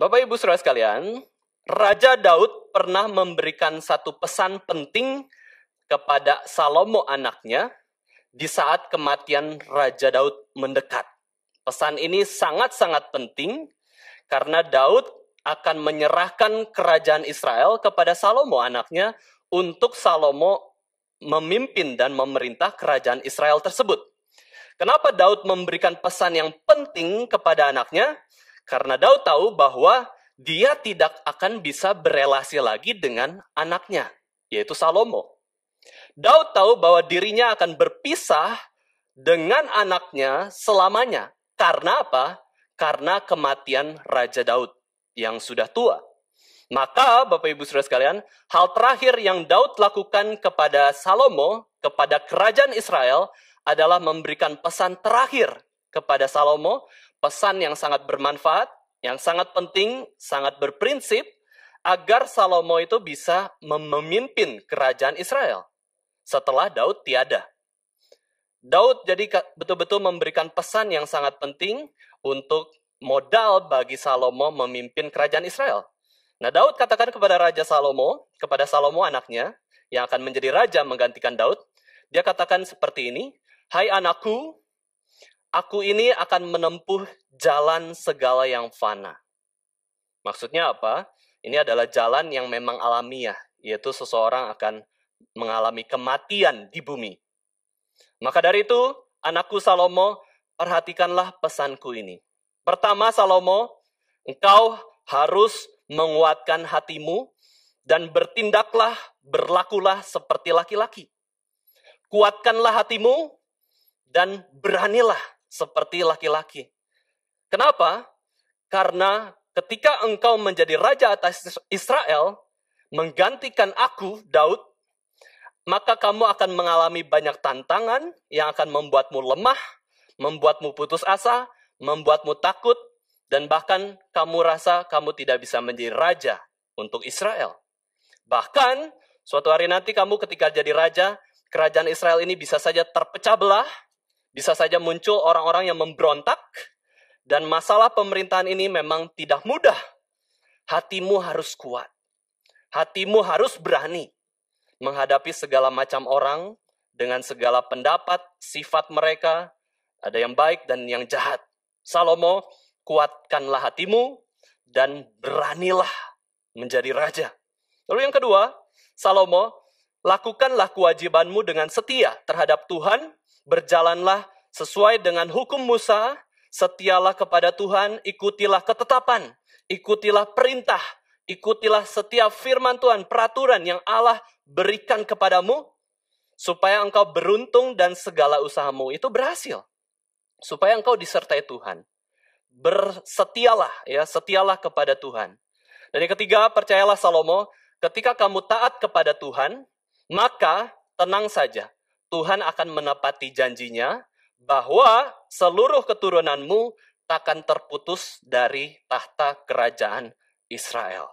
Bapak Ibu Saudara sekalian, Raja Daud pernah memberikan satu pesan penting kepada Salomo anaknya di saat kematian Raja Daud mendekat. Pesan ini sangat-sangat penting karena Daud akan menyerahkan kerajaan Israel kepada Salomo anaknya untuk Salomo memimpin dan memerintah kerajaan Israel tersebut. Kenapa Daud memberikan pesan yang penting kepada anaknya? Karena Daud tahu bahwa dia tidak akan bisa berelasi lagi dengan anaknya, yaitu Salomo. Daud tahu bahwa dirinya akan berpisah dengan anaknya selamanya. Karena apa? Karena kematian Raja Daud yang sudah tua. Maka Bapak Ibu Saudara sekalian, hal terakhir yang Daud lakukan kepada Salomo, kepada kerajaan Israel adalah memberikan pesan terakhir kepada Salomo Pesan yang sangat bermanfaat, yang sangat penting, sangat berprinsip, agar Salomo itu bisa memimpin kerajaan Israel setelah Daud tiada. Daud jadi betul-betul memberikan pesan yang sangat penting untuk modal bagi Salomo memimpin kerajaan Israel. Nah, Daud katakan kepada Raja Salomo, kepada Salomo anaknya yang akan menjadi raja menggantikan Daud, dia katakan seperti ini, "Hai anakku, Aku ini akan menempuh jalan segala yang fana. Maksudnya apa? Ini adalah jalan yang memang alamiah, yaitu seseorang akan mengalami kematian di bumi. Maka dari itu, anakku Salomo, perhatikanlah pesanku ini. Pertama, Salomo, engkau harus menguatkan hatimu dan bertindaklah, berlakulah seperti laki-laki. Kuatkanlah hatimu dan beranilah seperti laki-laki. Kenapa? Karena ketika engkau menjadi raja atas Israel, menggantikan aku, Daud, maka kamu akan mengalami banyak tantangan yang akan membuatmu lemah, membuatmu putus asa, membuatmu takut, dan bahkan kamu rasa kamu tidak bisa menjadi raja untuk Israel. Bahkan suatu hari nanti kamu ketika jadi raja, kerajaan Israel ini bisa saja terpecah belah, bisa saja muncul orang-orang yang memberontak, dan masalah pemerintahan ini memang tidak mudah. Hatimu harus kuat, hatimu harus berani menghadapi segala macam orang dengan segala pendapat, sifat mereka, ada yang baik dan yang jahat. Salomo, kuatkanlah hatimu dan beranilah menjadi raja. Lalu yang kedua, Salomo, lakukanlah kewajibanmu dengan setia terhadap Tuhan Berjalanlah sesuai dengan hukum Musa, setialah kepada Tuhan, ikutilah ketetapan, ikutilah perintah, ikutilah setiap firman Tuhan, peraturan yang Allah berikan kepadamu, supaya engkau beruntung dan segala usahamu itu berhasil. Supaya engkau disertai Tuhan. Bersetialah, ya, setialah kepada Tuhan. Dan yang ketiga, percayalah Salomo, ketika kamu taat kepada Tuhan, maka tenang saja. Tuhan akan menepati janjinya bahwa seluruh keturunanmu takkan terputus dari tahta kerajaan Israel.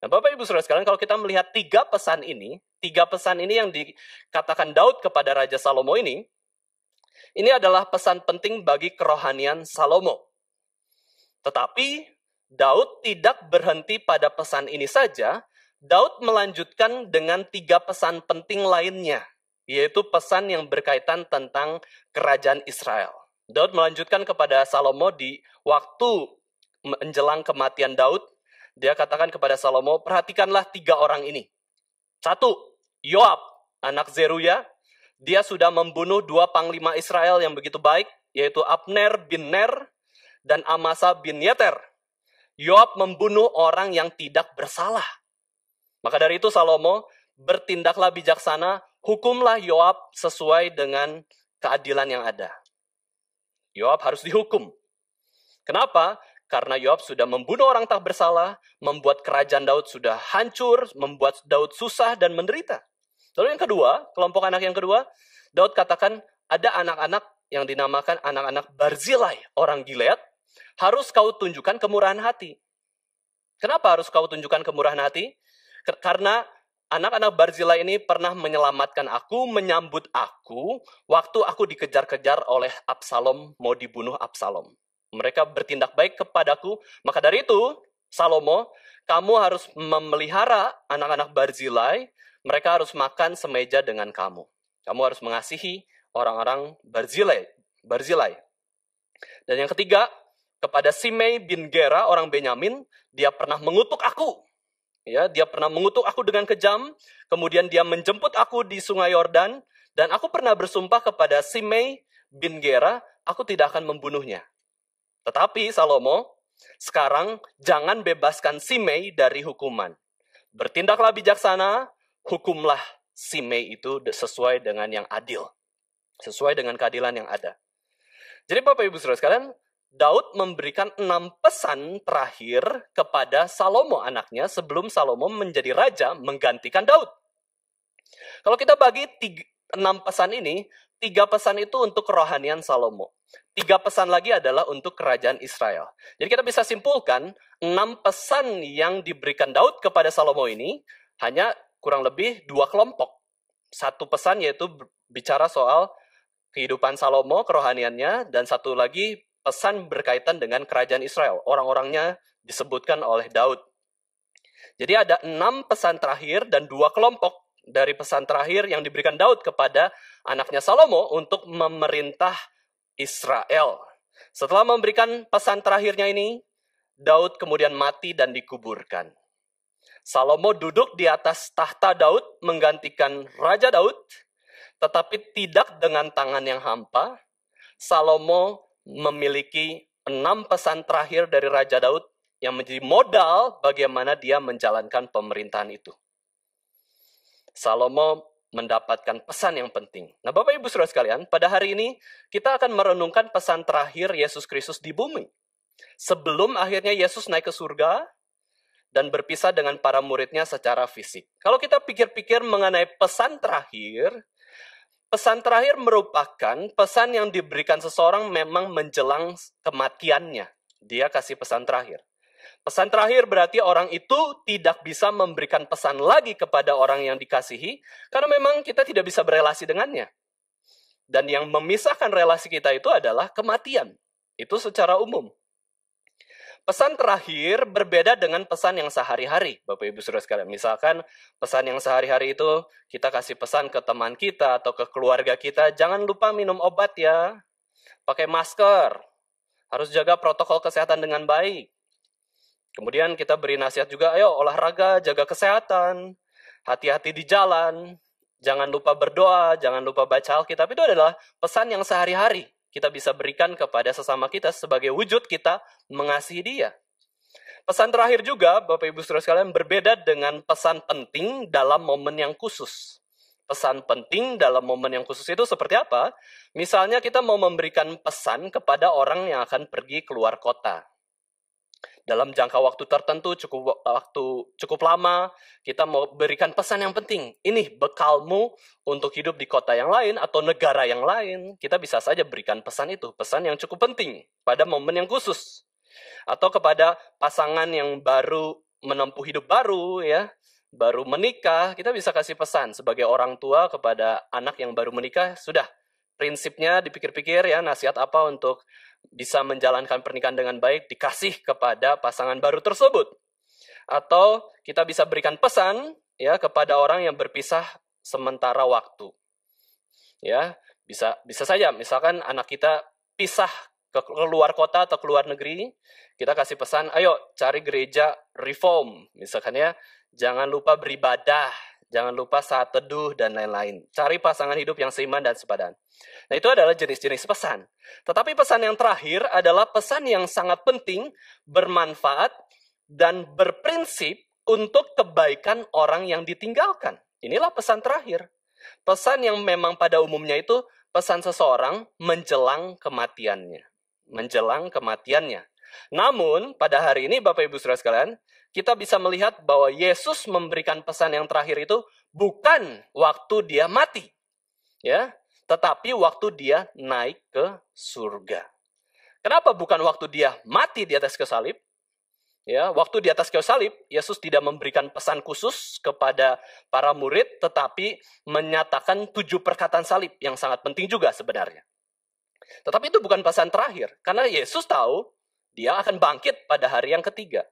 Nah, Bapak Ibu Saudara sekalian, kalau kita melihat tiga pesan ini, tiga pesan ini yang dikatakan Daud kepada Raja Salomo ini, ini adalah pesan penting bagi kerohanian Salomo. Tetapi Daud tidak berhenti pada pesan ini saja, Daud melanjutkan dengan tiga pesan penting lainnya yaitu pesan yang berkaitan tentang kerajaan Israel. Daud melanjutkan kepada Salomo di waktu menjelang kematian Daud, dia katakan kepada Salomo, perhatikanlah tiga orang ini. Satu, Yoab, anak Zeruya, dia sudah membunuh dua panglima Israel yang begitu baik, yaitu Abner bin Ner dan Amasa bin Yeter. Yoab membunuh orang yang tidak bersalah. Maka dari itu Salomo bertindaklah bijaksana, hukumlah Yoab sesuai dengan keadilan yang ada. Yoab harus dihukum. Kenapa? Karena Yoab sudah membunuh orang tak bersalah, membuat kerajaan Daud sudah hancur, membuat Daud susah dan menderita. Lalu yang kedua, kelompok anak yang kedua, Daud katakan ada anak-anak yang dinamakan anak-anak Barzilai, orang Gilead, harus kau tunjukkan kemurahan hati. Kenapa harus kau tunjukkan kemurahan hati? Karena Anak-anak Barzilai ini pernah menyelamatkan aku, menyambut aku, waktu aku dikejar-kejar oleh Absalom, mau dibunuh Absalom. Mereka bertindak baik kepadaku, maka dari itu, Salomo, kamu harus memelihara anak-anak Barzilai, mereka harus makan semeja dengan kamu. Kamu harus mengasihi orang-orang Barzilai, Barzilai. Dan yang ketiga, kepada Simei bin Gera, orang Benyamin, dia pernah mengutuk aku, Ya, dia pernah mengutuk aku dengan kejam, kemudian dia menjemput aku di Sungai Yordan, dan aku pernah bersumpah kepada Simei bin Gera, aku tidak akan membunuhnya. Tetapi Salomo, sekarang jangan bebaskan Simei dari hukuman. Bertindaklah bijaksana, hukumlah Simei itu sesuai dengan yang adil. Sesuai dengan keadilan yang ada. Jadi Bapak Ibu Saudara sekalian, Daud memberikan enam pesan terakhir kepada Salomo anaknya sebelum Salomo menjadi raja menggantikan Daud. Kalau kita bagi tiga, enam pesan ini, tiga pesan itu untuk kerohanian Salomo. Tiga pesan lagi adalah untuk kerajaan Israel. Jadi kita bisa simpulkan, enam pesan yang diberikan Daud kepada Salomo ini hanya kurang lebih dua kelompok. Satu pesan yaitu bicara soal kehidupan Salomo, kerohaniannya, dan satu lagi pesan berkaitan dengan kerajaan Israel. Orang-orangnya disebutkan oleh Daud. Jadi ada enam pesan terakhir dan dua kelompok dari pesan terakhir yang diberikan Daud kepada anaknya Salomo untuk memerintah Israel. Setelah memberikan pesan terakhirnya ini, Daud kemudian mati dan dikuburkan. Salomo duduk di atas tahta Daud menggantikan Raja Daud, tetapi tidak dengan tangan yang hampa. Salomo memiliki enam pesan terakhir dari Raja Daud yang menjadi modal bagaimana dia menjalankan pemerintahan itu. Salomo mendapatkan pesan yang penting. Nah, Bapak Ibu Saudara sekalian, pada hari ini kita akan merenungkan pesan terakhir Yesus Kristus di bumi. Sebelum akhirnya Yesus naik ke surga dan berpisah dengan para muridnya secara fisik. Kalau kita pikir-pikir mengenai pesan terakhir, Pesan terakhir merupakan pesan yang diberikan seseorang memang menjelang kematiannya. Dia kasih pesan terakhir. Pesan terakhir berarti orang itu tidak bisa memberikan pesan lagi kepada orang yang dikasihi karena memang kita tidak bisa berelasi dengannya. Dan yang memisahkan relasi kita itu adalah kematian. Itu secara umum. Pesan terakhir berbeda dengan pesan yang sehari-hari, Bapak Ibu Saudara sekalian. Misalkan pesan yang sehari-hari itu kita kasih pesan ke teman kita atau ke keluarga kita, jangan lupa minum obat ya. Pakai masker. Harus jaga protokol kesehatan dengan baik. Kemudian kita beri nasihat juga, ayo olahraga, jaga kesehatan, hati-hati di jalan, jangan lupa berdoa, jangan lupa baca Alkitab. Itu adalah pesan yang sehari-hari kita bisa berikan kepada sesama kita sebagai wujud kita mengasihi dia. Pesan terakhir juga, Bapak Ibu Saudara sekalian, berbeda dengan pesan penting dalam momen yang khusus. Pesan penting dalam momen yang khusus itu seperti apa? Misalnya kita mau memberikan pesan kepada orang yang akan pergi keluar kota dalam jangka waktu tertentu cukup waktu cukup lama kita mau berikan pesan yang penting ini bekalmu untuk hidup di kota yang lain atau negara yang lain kita bisa saja berikan pesan itu pesan yang cukup penting pada momen yang khusus atau kepada pasangan yang baru menempuh hidup baru ya baru menikah kita bisa kasih pesan sebagai orang tua kepada anak yang baru menikah sudah prinsipnya dipikir-pikir ya nasihat apa untuk bisa menjalankan pernikahan dengan baik dikasih kepada pasangan baru tersebut. Atau kita bisa berikan pesan ya kepada orang yang berpisah sementara waktu. Ya, bisa bisa saja misalkan anak kita pisah ke keluar kota atau keluar negeri, kita kasih pesan, ayo cari gereja reform misalkan ya, jangan lupa beribadah Jangan lupa saat teduh dan lain-lain. Cari pasangan hidup yang seiman dan sepadan. Nah, itu adalah jenis-jenis pesan. Tetapi pesan yang terakhir adalah pesan yang sangat penting, bermanfaat, dan berprinsip untuk kebaikan orang yang ditinggalkan. Inilah pesan terakhir. Pesan yang memang pada umumnya itu pesan seseorang menjelang kematiannya. Menjelang kematiannya. Namun, pada hari ini Bapak Ibu Saudara sekalian, kita bisa melihat bahwa Yesus memberikan pesan yang terakhir itu bukan waktu dia mati. Ya, tetapi waktu dia naik ke surga. Kenapa bukan waktu dia mati di atas kayu salib? Ya, waktu di atas kayu salib, Yesus tidak memberikan pesan khusus kepada para murid, tetapi menyatakan tujuh perkataan salib yang sangat penting juga sebenarnya. Tetapi itu bukan pesan terakhir, karena Yesus tahu dia akan bangkit pada hari yang ketiga.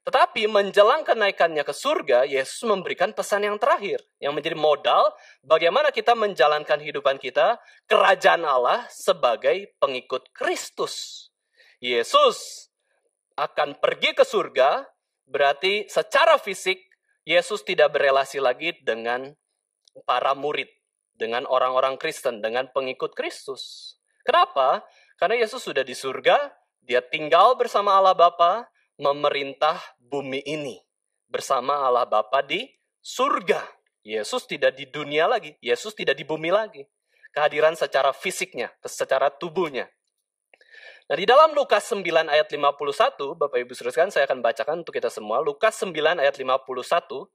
Tetapi menjelang kenaikannya ke surga, Yesus memberikan pesan yang terakhir, yang menjadi modal bagaimana kita menjalankan kehidupan kita, kerajaan Allah sebagai pengikut Kristus. Yesus akan pergi ke surga, berarti secara fisik Yesus tidak berelasi lagi dengan para murid, dengan orang-orang Kristen, dengan pengikut Kristus. Kenapa? Karena Yesus sudah di surga, dia tinggal bersama Allah Bapa, memerintah bumi ini bersama Allah Bapa di surga. Yesus tidak di dunia lagi, Yesus tidak di bumi lagi. Kehadiran secara fisiknya, secara tubuhnya. Nah, di dalam Lukas 9 ayat 51, Bapak Ibu teruskan saya akan bacakan untuk kita semua Lukas 9 ayat 51.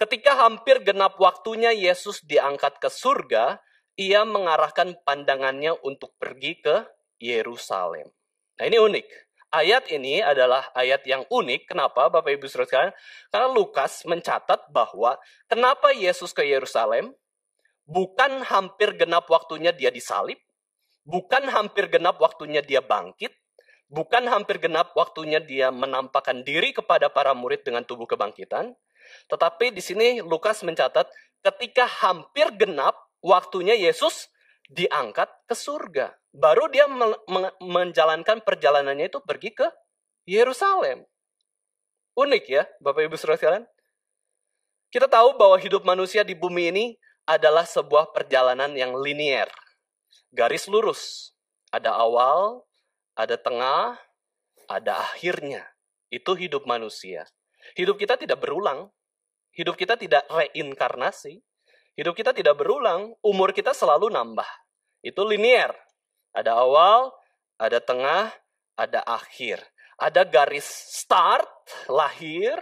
Ketika hampir genap waktunya Yesus diangkat ke surga, ia mengarahkan pandangannya untuk pergi ke Yerusalem. Nah, ini unik ayat ini adalah ayat yang unik. Kenapa Bapak Ibu Saudara sekalian? Karena Lukas mencatat bahwa kenapa Yesus ke Yerusalem bukan hampir genap waktunya dia disalib, bukan hampir genap waktunya dia bangkit, bukan hampir genap waktunya dia menampakkan diri kepada para murid dengan tubuh kebangkitan, tetapi di sini Lukas mencatat ketika hampir genap waktunya Yesus diangkat ke surga. Baru dia menjalankan perjalanannya itu pergi ke Yerusalem. Unik ya, Bapak Ibu Saudara sekalian. Kita tahu bahwa hidup manusia di bumi ini adalah sebuah perjalanan yang linier. Garis lurus. Ada awal, ada tengah, ada akhirnya. Itu hidup manusia. Hidup kita tidak berulang. Hidup kita tidak reinkarnasi. Hidup kita tidak berulang, umur kita selalu nambah. Itu linier. Ada awal, ada tengah, ada akhir. Ada garis start, lahir,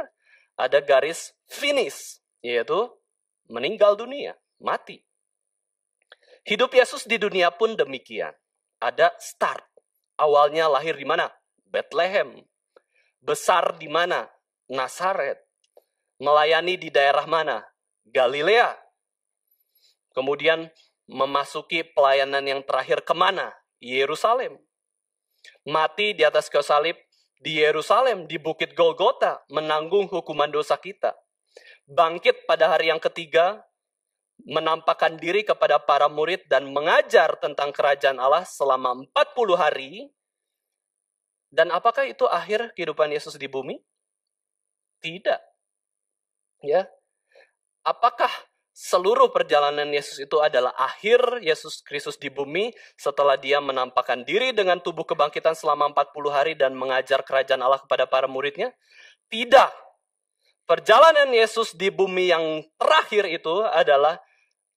ada garis finish, yaitu meninggal dunia, mati. Hidup Yesus di dunia pun demikian. Ada start. Awalnya lahir di mana? Bethlehem. Besar di mana? Nasaret. Melayani di daerah mana? Galilea Kemudian memasuki pelayanan yang terakhir kemana? Yerusalem. Mati di atas kayu salib di Yerusalem, di Bukit Golgota, menanggung hukuman dosa kita. Bangkit pada hari yang ketiga, menampakkan diri kepada para murid dan mengajar tentang kerajaan Allah selama 40 hari. Dan apakah itu akhir kehidupan Yesus di bumi? Tidak. Ya. Apakah seluruh perjalanan Yesus itu adalah akhir Yesus Kristus di bumi setelah dia menampakkan diri dengan tubuh kebangkitan selama 40 hari dan mengajar kerajaan Allah kepada para muridnya? Tidak. Perjalanan Yesus di bumi yang terakhir itu adalah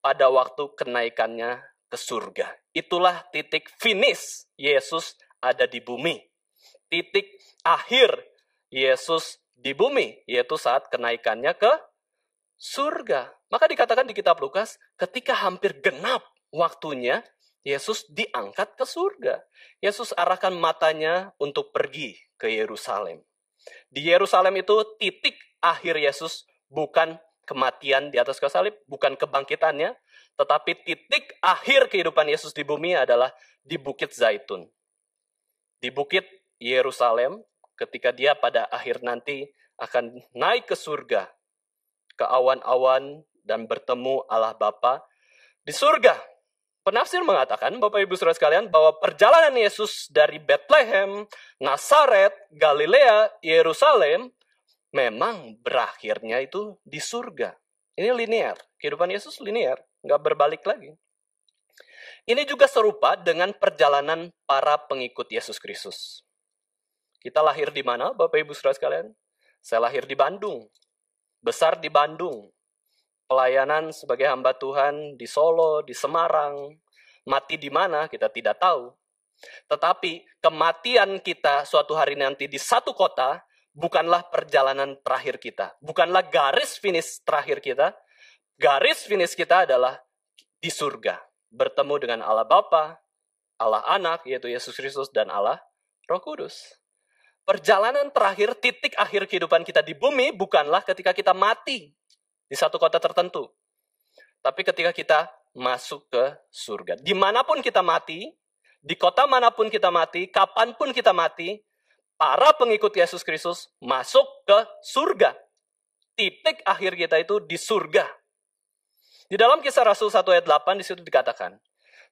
pada waktu kenaikannya ke surga. Itulah titik finish Yesus ada di bumi. Titik akhir Yesus di bumi, yaitu saat kenaikannya ke surga. Maka dikatakan di kitab Lukas, ketika hampir genap waktunya, Yesus diangkat ke surga. Yesus arahkan matanya untuk pergi ke Yerusalem. Di Yerusalem itu titik akhir Yesus bukan kematian di atas kayu salib, bukan kebangkitannya, tetapi titik akhir kehidupan Yesus di bumi adalah di Bukit Zaitun. Di Bukit Yerusalem ketika dia pada akhir nanti akan naik ke surga ke awan-awan dan bertemu Allah Bapa di surga. Penafsir mengatakan, Bapak Ibu Saudara sekalian, bahwa perjalanan Yesus dari Bethlehem, Nazaret, Galilea, Yerusalem memang berakhirnya itu di surga. Ini linear. Kehidupan Yesus linear, nggak berbalik lagi. Ini juga serupa dengan perjalanan para pengikut Yesus Kristus. Kita lahir di mana, Bapak Ibu Saudara sekalian? Saya lahir di Bandung besar di Bandung, pelayanan sebagai hamba Tuhan di Solo, di Semarang, mati di mana kita tidak tahu. Tetapi kematian kita suatu hari nanti di satu kota bukanlah perjalanan terakhir kita, bukanlah garis finish terakhir kita. Garis finish kita adalah di surga, bertemu dengan Allah Bapa, Allah Anak yaitu Yesus Kristus dan Allah Roh Kudus perjalanan terakhir, titik akhir kehidupan kita di bumi bukanlah ketika kita mati di satu kota tertentu. Tapi ketika kita masuk ke surga. Dimanapun kita mati, di kota manapun kita mati, kapanpun kita mati, para pengikut Yesus Kristus masuk ke surga. Titik akhir kita itu di surga. Di dalam kisah Rasul 1 ayat 8 disitu dikatakan,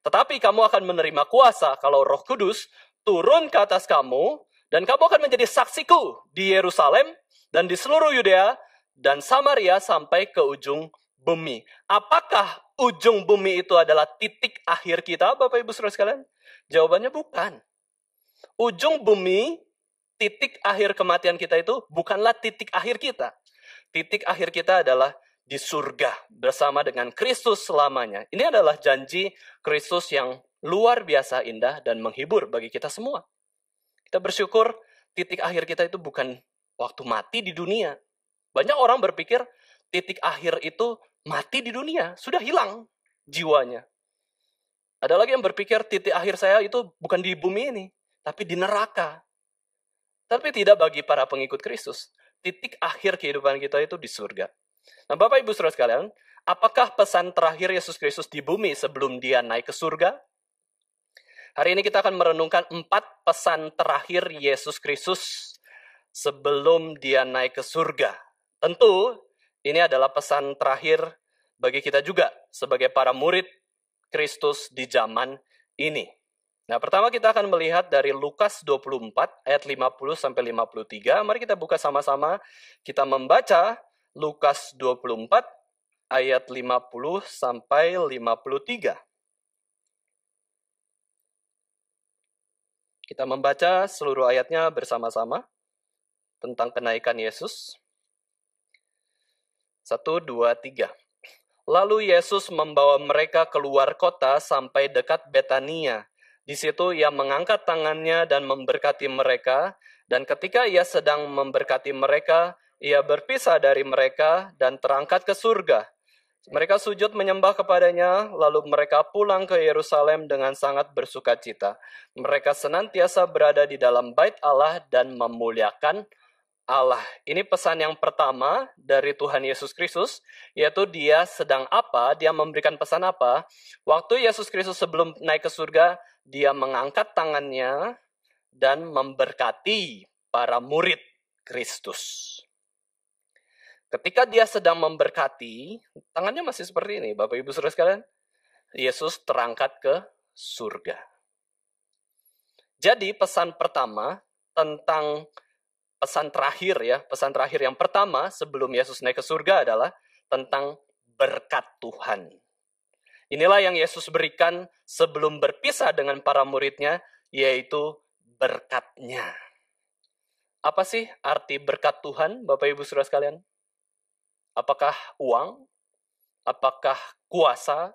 "Tetapi kamu akan menerima kuasa kalau Roh Kudus turun ke atas kamu dan kamu akan menjadi saksiku di Yerusalem dan di seluruh Yudea dan Samaria sampai ke ujung bumi. Apakah ujung bumi itu adalah titik akhir kita, Bapak Ibu Saudara sekalian? Jawabannya bukan. Ujung bumi, titik akhir kematian kita itu bukanlah titik akhir kita. Titik akhir kita adalah di surga bersama dengan Kristus selamanya. Ini adalah janji Kristus yang luar biasa indah dan menghibur bagi kita semua. Kita bersyukur titik akhir kita itu bukan waktu mati di dunia. Banyak orang berpikir titik akhir itu mati di dunia, sudah hilang jiwanya. Ada lagi yang berpikir titik akhir saya itu bukan di bumi ini, tapi di neraka. Tapi tidak bagi para pengikut Kristus. Titik akhir kehidupan kita itu di surga. Nah Bapak Ibu Saudara sekalian, apakah pesan terakhir Yesus Kristus di bumi sebelum dia naik ke surga? Hari ini kita akan merenungkan empat pesan terakhir Yesus Kristus sebelum dia naik ke surga. Tentu ini adalah pesan terakhir bagi kita juga sebagai para murid Kristus di zaman ini. Nah, pertama kita akan melihat dari Lukas 24 ayat 50 sampai 53. Mari kita buka sama-sama. Kita membaca Lukas 24 ayat 50 sampai 53. Kita membaca seluruh ayatnya bersama-sama tentang kenaikan Yesus. Satu, dua, tiga. Lalu Yesus membawa mereka keluar kota sampai dekat Betania. Di situ ia mengangkat tangannya dan memberkati mereka. Dan ketika ia sedang memberkati mereka, ia berpisah dari mereka dan terangkat ke surga mereka sujud menyembah kepadanya, lalu mereka pulang ke Yerusalem dengan sangat bersuka cita. Mereka senantiasa berada di dalam bait Allah dan memuliakan Allah. Ini pesan yang pertama dari Tuhan Yesus Kristus, yaitu dia sedang apa, dia memberikan pesan apa. Waktu Yesus Kristus sebelum naik ke surga, dia mengangkat tangannya dan memberkati para murid Kristus. Ketika dia sedang memberkati, tangannya masih seperti ini, Bapak Ibu Saudara sekalian. Yesus terangkat ke surga. Jadi pesan pertama tentang pesan terakhir ya, pesan terakhir yang pertama sebelum Yesus naik ke surga adalah tentang berkat Tuhan. Inilah yang Yesus berikan sebelum berpisah dengan para muridnya, yaitu berkatnya. Apa sih arti berkat Tuhan, Bapak Ibu Saudara sekalian? Apakah uang? Apakah kuasa?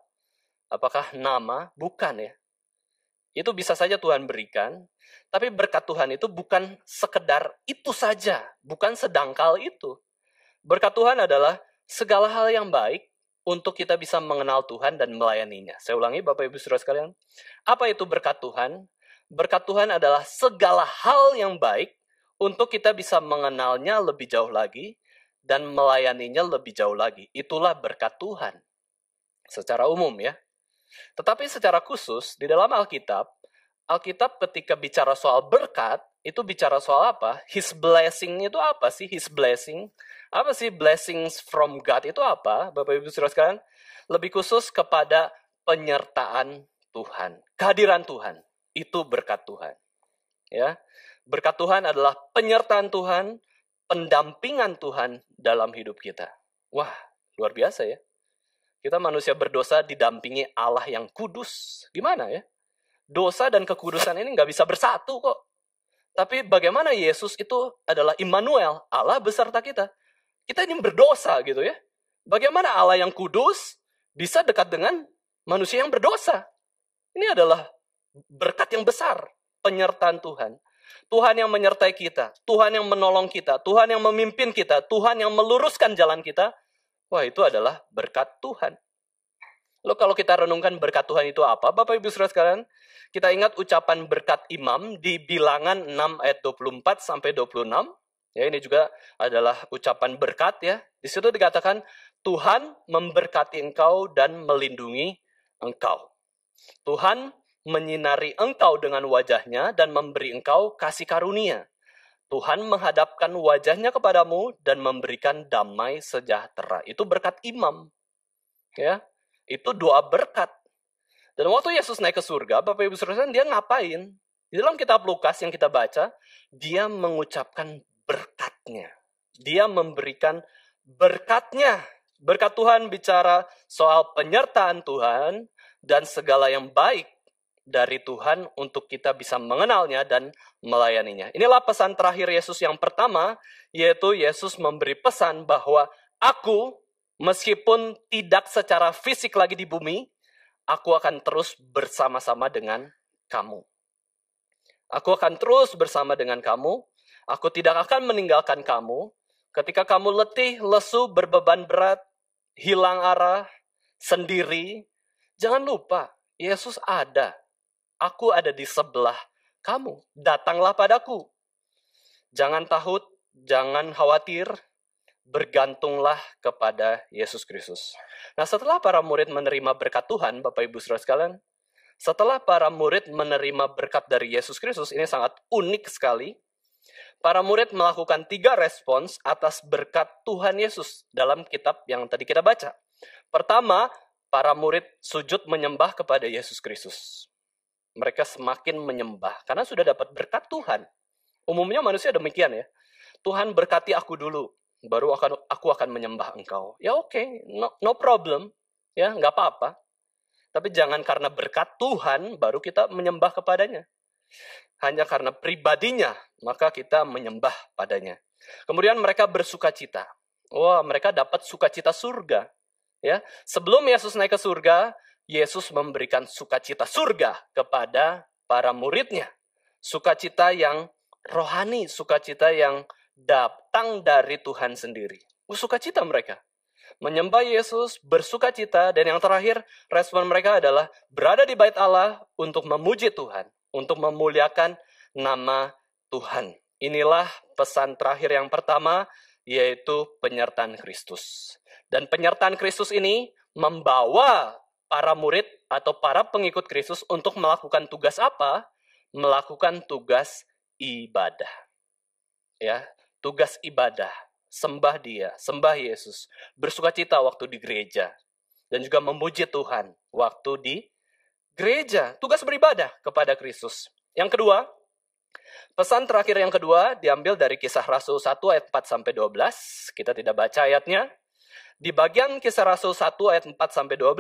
Apakah nama? Bukan ya. Itu bisa saja Tuhan berikan, tapi berkat Tuhan itu bukan sekedar itu saja, bukan sedangkal itu. Berkat Tuhan adalah segala hal yang baik untuk kita bisa mengenal Tuhan dan melayaninya. Saya ulangi Bapak Ibu Saudara sekalian, apa itu berkat Tuhan? Berkat Tuhan adalah segala hal yang baik untuk kita bisa mengenalnya lebih jauh lagi dan melayaninya lebih jauh lagi. Itulah berkat Tuhan. Secara umum ya. Tetapi secara khusus di dalam Alkitab, Alkitab ketika bicara soal berkat, itu bicara soal apa? His blessing itu apa sih? His blessing. Apa sih blessings from God itu apa? Bapak Ibu Saudara sekarang lebih khusus kepada penyertaan Tuhan, kehadiran Tuhan. Itu berkat Tuhan. Ya. Berkat Tuhan adalah penyertaan Tuhan, pendampingan Tuhan dalam hidup kita. Wah, luar biasa ya. Kita manusia berdosa didampingi Allah yang kudus. Gimana ya? Dosa dan kekudusan ini nggak bisa bersatu kok. Tapi bagaimana Yesus itu adalah Immanuel, Allah beserta kita. Kita ini berdosa gitu ya. Bagaimana Allah yang kudus bisa dekat dengan manusia yang berdosa? Ini adalah berkat yang besar penyertaan Tuhan. Tuhan yang menyertai kita, Tuhan yang menolong kita, Tuhan yang memimpin kita, Tuhan yang meluruskan jalan kita, wah itu adalah berkat Tuhan. Lalu kalau kita renungkan berkat Tuhan itu apa? Bapak Ibu Saudara sekalian, kita ingat ucapan berkat imam di bilangan 6 ayat 24 sampai 26. Ya, ini juga adalah ucapan berkat ya. Di situ dikatakan Tuhan memberkati engkau dan melindungi engkau. Tuhan menyinari engkau dengan wajahnya dan memberi engkau kasih karunia. Tuhan menghadapkan wajahnya kepadamu dan memberikan damai sejahtera. Itu berkat imam. Ya, itu doa berkat. Dan waktu Yesus naik ke surga, Bapak Ibu Saudara, dia ngapain? Di dalam kitab Lukas yang kita baca, dia mengucapkan berkatnya. Dia memberikan berkatnya. Berkat Tuhan bicara soal penyertaan Tuhan dan segala yang baik dari Tuhan untuk kita bisa mengenalnya dan melayaninya. Inilah pesan terakhir Yesus yang pertama, yaitu Yesus memberi pesan bahwa aku meskipun tidak secara fisik lagi di bumi, aku akan terus bersama-sama dengan kamu. Aku akan terus bersama dengan kamu. Aku tidak akan meninggalkan kamu. Ketika kamu letih, lesu, berbeban berat, hilang arah, sendiri, jangan lupa Yesus ada Aku ada di sebelah kamu. Datanglah padaku. Jangan takut, jangan khawatir, bergantunglah kepada Yesus Kristus. Nah, setelah para murid menerima berkat Tuhan, Bapak Ibu Saudara sekalian, setelah para murid menerima berkat dari Yesus Kristus, ini sangat unik sekali. Para murid melakukan tiga respons atas berkat Tuhan Yesus dalam kitab yang tadi kita baca. Pertama, para murid sujud menyembah kepada Yesus Kristus mereka semakin menyembah karena sudah dapat berkat Tuhan. Umumnya manusia demikian ya. Tuhan berkati aku dulu, baru akan aku akan menyembah Engkau. Ya oke, okay, no, no problem, ya nggak apa-apa. Tapi jangan karena berkat Tuhan baru kita menyembah kepadanya. Hanya karena pribadinya maka kita menyembah padanya. Kemudian mereka bersuka cita. Wah, mereka dapat sukacita surga. Ya, sebelum Yesus naik ke surga, Yesus memberikan sukacita surga kepada para muridnya. Sukacita yang rohani, sukacita yang datang dari Tuhan sendiri. Sukacita mereka. Menyembah Yesus, bersukacita, dan yang terakhir respon mereka adalah berada di bait Allah untuk memuji Tuhan, untuk memuliakan nama Tuhan. Inilah pesan terakhir yang pertama, yaitu penyertaan Kristus. Dan penyertaan Kristus ini membawa para murid atau para pengikut Kristus untuk melakukan tugas apa? Melakukan tugas ibadah. Ya, tugas ibadah, sembah Dia, sembah Yesus, bersuka cita waktu di gereja dan juga memuji Tuhan waktu di gereja, tugas beribadah kepada Kristus. Yang kedua, pesan terakhir yang kedua diambil dari kisah Rasul 1 ayat 4 12. Kita tidak baca ayatnya, di bagian kisah Rasul 1 ayat 4 sampai 12,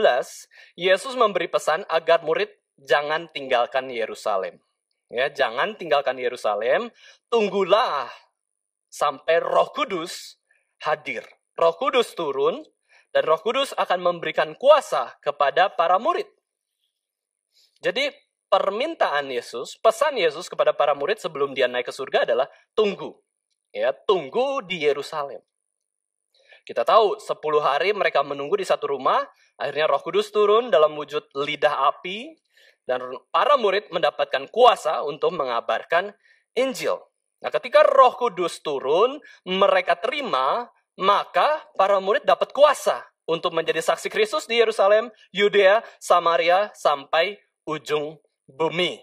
Yesus memberi pesan agar murid jangan tinggalkan Yerusalem. Ya, jangan tinggalkan Yerusalem, tunggulah sampai Roh Kudus hadir. Roh Kudus turun dan Roh Kudus akan memberikan kuasa kepada para murid. Jadi permintaan Yesus, pesan Yesus kepada para murid sebelum dia naik ke surga adalah tunggu. Ya, tunggu di Yerusalem. Kita tahu 10 hari mereka menunggu di satu rumah, akhirnya Roh Kudus turun dalam wujud lidah api dan para murid mendapatkan kuasa untuk mengabarkan Injil. Nah, ketika Roh Kudus turun, mereka terima, maka para murid dapat kuasa untuk menjadi saksi Kristus di Yerusalem, Yudea, Samaria sampai ujung bumi.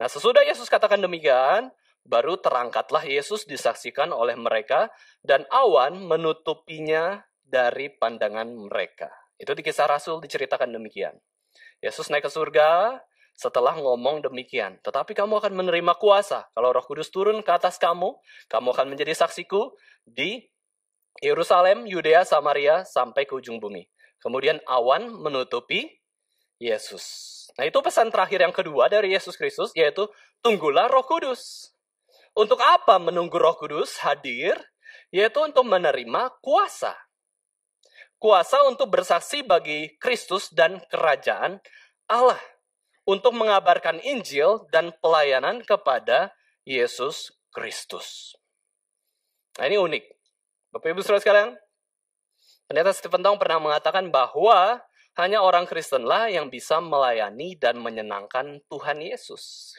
Nah, sesudah Yesus katakan demikian, Baru terangkatlah Yesus disaksikan oleh mereka dan awan menutupinya dari pandangan mereka. Itu di kisah Rasul diceritakan demikian. Yesus naik ke surga setelah ngomong demikian. Tetapi kamu akan menerima kuasa. Kalau roh kudus turun ke atas kamu, kamu akan menjadi saksiku di Yerusalem, Yudea, Samaria, sampai ke ujung bumi. Kemudian awan menutupi Yesus. Nah itu pesan terakhir yang kedua dari Yesus Kristus, yaitu tunggulah roh kudus. Untuk apa menunggu Roh Kudus hadir? Yaitu untuk menerima kuasa. Kuasa untuk bersaksi bagi Kristus dan kerajaan Allah untuk mengabarkan Injil dan pelayanan kepada Yesus Kristus. Nah, ini unik. Bapak Ibu Saudara sekalian, pendeta Stephen Tong pernah mengatakan bahwa hanya orang Kristenlah yang bisa melayani dan menyenangkan Tuhan Yesus.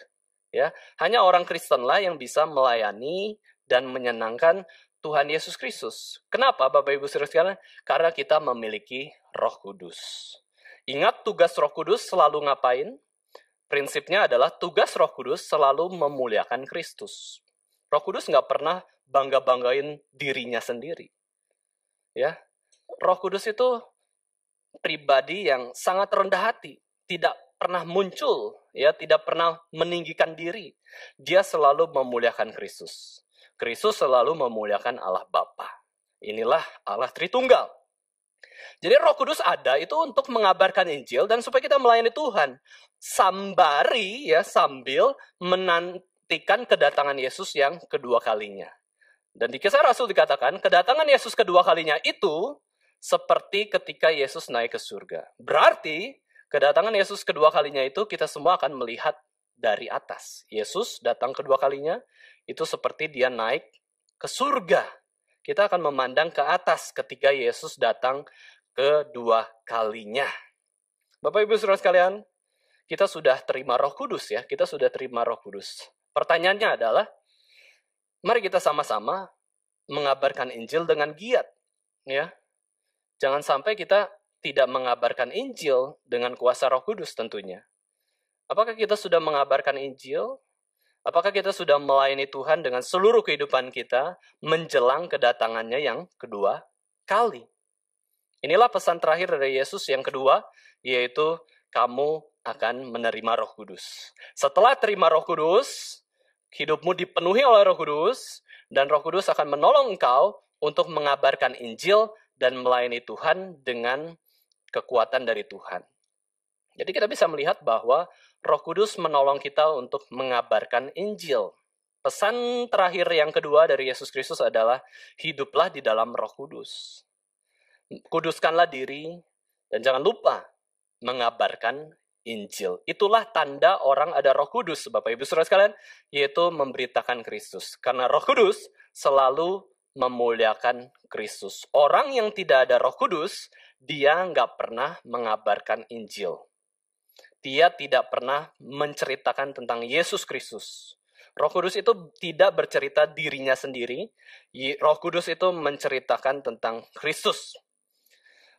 Ya, hanya orang Kristenlah yang bisa melayani dan menyenangkan Tuhan Yesus Kristus. Kenapa Bapak Ibu Saudara sekalian? Karena kita memiliki Roh Kudus. Ingat tugas Roh Kudus selalu ngapain? Prinsipnya adalah tugas Roh Kudus selalu memuliakan Kristus. Roh Kudus nggak pernah bangga-banggain dirinya sendiri. Ya, Roh Kudus itu pribadi yang sangat rendah hati, tidak pernah muncul, ya tidak pernah meninggikan diri. Dia selalu memuliakan Kristus. Kristus selalu memuliakan Allah Bapa. Inilah Allah Tritunggal. Jadi Roh Kudus ada itu untuk mengabarkan Injil dan supaya kita melayani Tuhan. Sambari ya sambil menantikan kedatangan Yesus yang kedua kalinya. Dan di kisah Rasul dikatakan kedatangan Yesus kedua kalinya itu seperti ketika Yesus naik ke surga. Berarti Kedatangan Yesus kedua kalinya itu kita semua akan melihat dari atas. Yesus datang kedua kalinya itu seperti dia naik ke surga. Kita akan memandang ke atas ketika Yesus datang kedua kalinya. Bapak Ibu Saudara sekalian, kita sudah terima Roh Kudus ya, kita sudah terima Roh Kudus. Pertanyaannya adalah mari kita sama-sama mengabarkan Injil dengan giat ya. Jangan sampai kita tidak mengabarkan Injil dengan kuasa Roh Kudus tentunya. Apakah kita sudah mengabarkan Injil? Apakah kita sudah melayani Tuhan dengan seluruh kehidupan kita menjelang kedatangannya yang kedua kali? Inilah pesan terakhir dari Yesus yang kedua, yaitu kamu akan menerima Roh Kudus. Setelah terima Roh Kudus, hidupmu dipenuhi oleh Roh Kudus, dan Roh Kudus akan menolong engkau untuk mengabarkan Injil dan melayani Tuhan dengan kekuatan dari Tuhan. Jadi kita bisa melihat bahwa Roh Kudus menolong kita untuk mengabarkan Injil. Pesan terakhir yang kedua dari Yesus Kristus adalah hiduplah di dalam Roh Kudus. Kuduskanlah diri dan jangan lupa mengabarkan Injil. Itulah tanda orang ada Roh Kudus, Bapak Ibu Saudara sekalian, yaitu memberitakan Kristus. Karena Roh Kudus selalu memuliakan Kristus. Orang yang tidak ada Roh Kudus dia nggak pernah mengabarkan Injil. Dia tidak pernah menceritakan tentang Yesus Kristus. Roh Kudus itu tidak bercerita dirinya sendiri. Roh Kudus itu menceritakan tentang Kristus.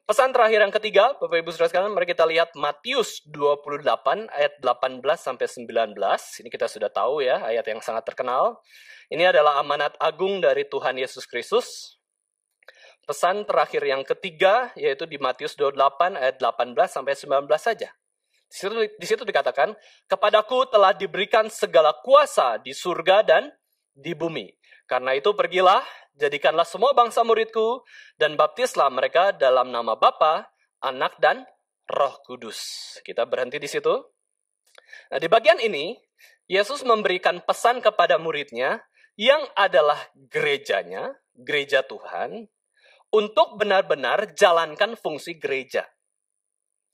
Pesan terakhir yang ketiga, Bapak Ibu Saudara sekalian, mari kita lihat Matius 28 ayat 18 sampai 19. Ini kita sudah tahu ya, ayat yang sangat terkenal. Ini adalah amanat agung dari Tuhan Yesus Kristus pesan terakhir yang ketiga yaitu di Matius 28 ayat 18 sampai 19 saja. Di situ, di situ dikatakan, "Kepadaku telah diberikan segala kuasa di surga dan di bumi. Karena itu pergilah, jadikanlah semua bangsa muridku dan baptislah mereka dalam nama Bapa, Anak dan Roh Kudus." Kita berhenti di situ. Nah, di bagian ini Yesus memberikan pesan kepada muridnya yang adalah gerejanya, gereja Tuhan, untuk benar-benar jalankan fungsi gereja.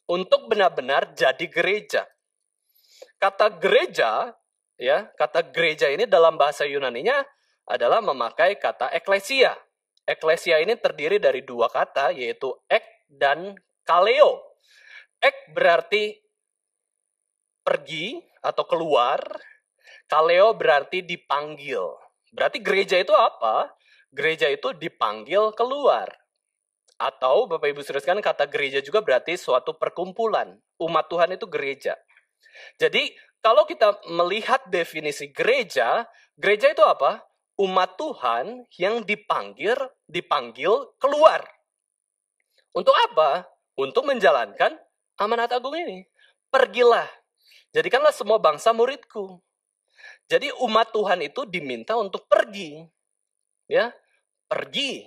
Untuk benar-benar jadi gereja. Kata gereja, ya, kata gereja ini dalam bahasa Yunaninya adalah memakai kata eklesia. Eklesia ini terdiri dari dua kata yaitu ek dan kaleo. Ek berarti pergi atau keluar, kaleo berarti dipanggil. Berarti gereja itu apa? gereja itu dipanggil keluar. Atau Bapak Ibu seriuskan kata gereja juga berarti suatu perkumpulan. Umat Tuhan itu gereja. Jadi kalau kita melihat definisi gereja, gereja itu apa? Umat Tuhan yang dipanggil dipanggil keluar. Untuk apa? Untuk menjalankan amanat agung ini. Pergilah, jadikanlah semua bangsa muridku. Jadi umat Tuhan itu diminta untuk pergi. Ya pergi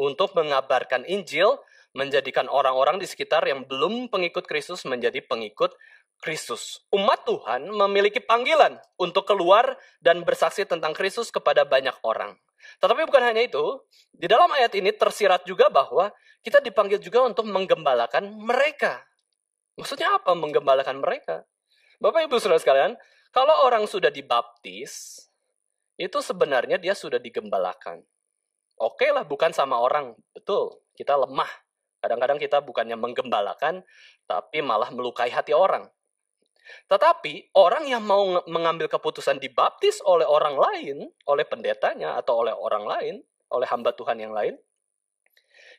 untuk mengabarkan Injil, menjadikan orang-orang di sekitar yang belum pengikut Kristus menjadi pengikut Kristus. Umat Tuhan memiliki panggilan untuk keluar dan bersaksi tentang Kristus kepada banyak orang. Tetapi bukan hanya itu, di dalam ayat ini tersirat juga bahwa kita dipanggil juga untuk menggembalakan mereka. Maksudnya apa menggembalakan mereka? Bapak Ibu Saudara sekalian, kalau orang sudah dibaptis, itu sebenarnya dia sudah digembalakan. Oke okay lah, bukan sama orang. Betul, kita lemah. Kadang-kadang kita bukannya menggembalakan, tapi malah melukai hati orang. Tetapi orang yang mau mengambil keputusan dibaptis oleh orang lain, oleh pendetanya atau oleh orang lain, oleh hamba Tuhan yang lain,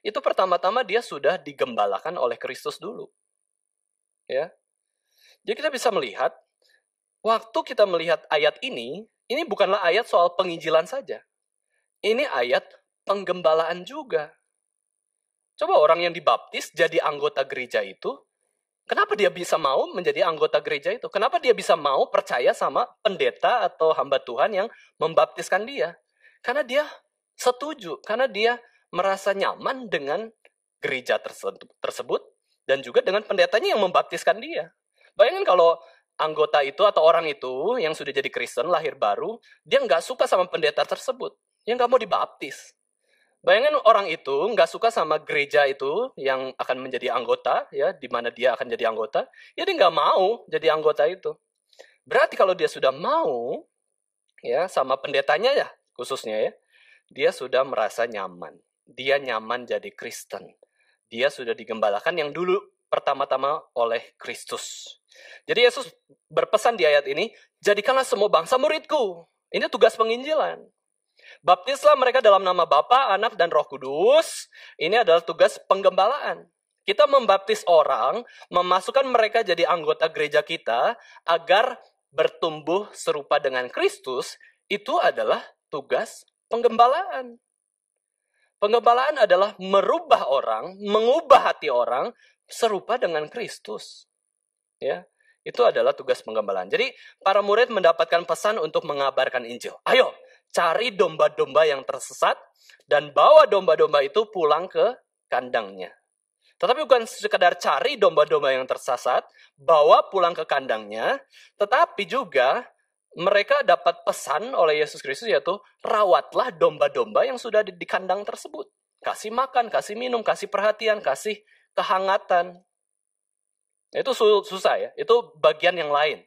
itu pertama-tama dia sudah digembalakan oleh Kristus dulu. Ya. Jadi kita bisa melihat waktu kita melihat ayat ini, ini bukanlah ayat soal penginjilan saja. Ini ayat penggembalaan juga. Coba orang yang dibaptis jadi anggota gereja itu, kenapa dia bisa mau menjadi anggota gereja itu? Kenapa dia bisa mau percaya sama pendeta atau hamba Tuhan yang membaptiskan dia? Karena dia setuju, karena dia merasa nyaman dengan gereja tersebut dan juga dengan pendetanya yang membaptiskan dia. Bayangkan kalau anggota itu atau orang itu yang sudah jadi Kristen, lahir baru, dia nggak suka sama pendeta tersebut. yang nggak mau dibaptis. Bayangin orang itu nggak suka sama gereja itu yang akan menjadi anggota, ya, di mana dia akan jadi anggota. Ya dia nggak mau jadi anggota itu. Berarti kalau dia sudah mau, ya, sama pendetanya ya, khususnya ya, dia sudah merasa nyaman. Dia nyaman jadi Kristen. Dia sudah digembalakan yang dulu pertama-tama oleh Kristus. Jadi Yesus berpesan di ayat ini, jadikanlah semua bangsa muridku. Ini tugas penginjilan. Baptislah mereka dalam nama Bapa, Anak, dan Roh Kudus. Ini adalah tugas penggembalaan. Kita membaptis orang, memasukkan mereka jadi anggota gereja kita agar bertumbuh serupa dengan Kristus. Itu adalah tugas penggembalaan. Penggembalaan adalah merubah orang, mengubah hati orang serupa dengan Kristus. Ya, itu adalah tugas penggembalaan. Jadi para murid mendapatkan pesan untuk mengabarkan Injil. Ayo, cari domba-domba yang tersesat dan bawa domba-domba itu pulang ke kandangnya. Tetapi bukan sekedar cari domba-domba yang tersesat, bawa pulang ke kandangnya, tetapi juga mereka dapat pesan oleh Yesus Kristus yaitu rawatlah domba-domba yang sudah di, kandang tersebut. Kasih makan, kasih minum, kasih perhatian, kasih kehangatan. Itu susah ya, itu bagian yang lain.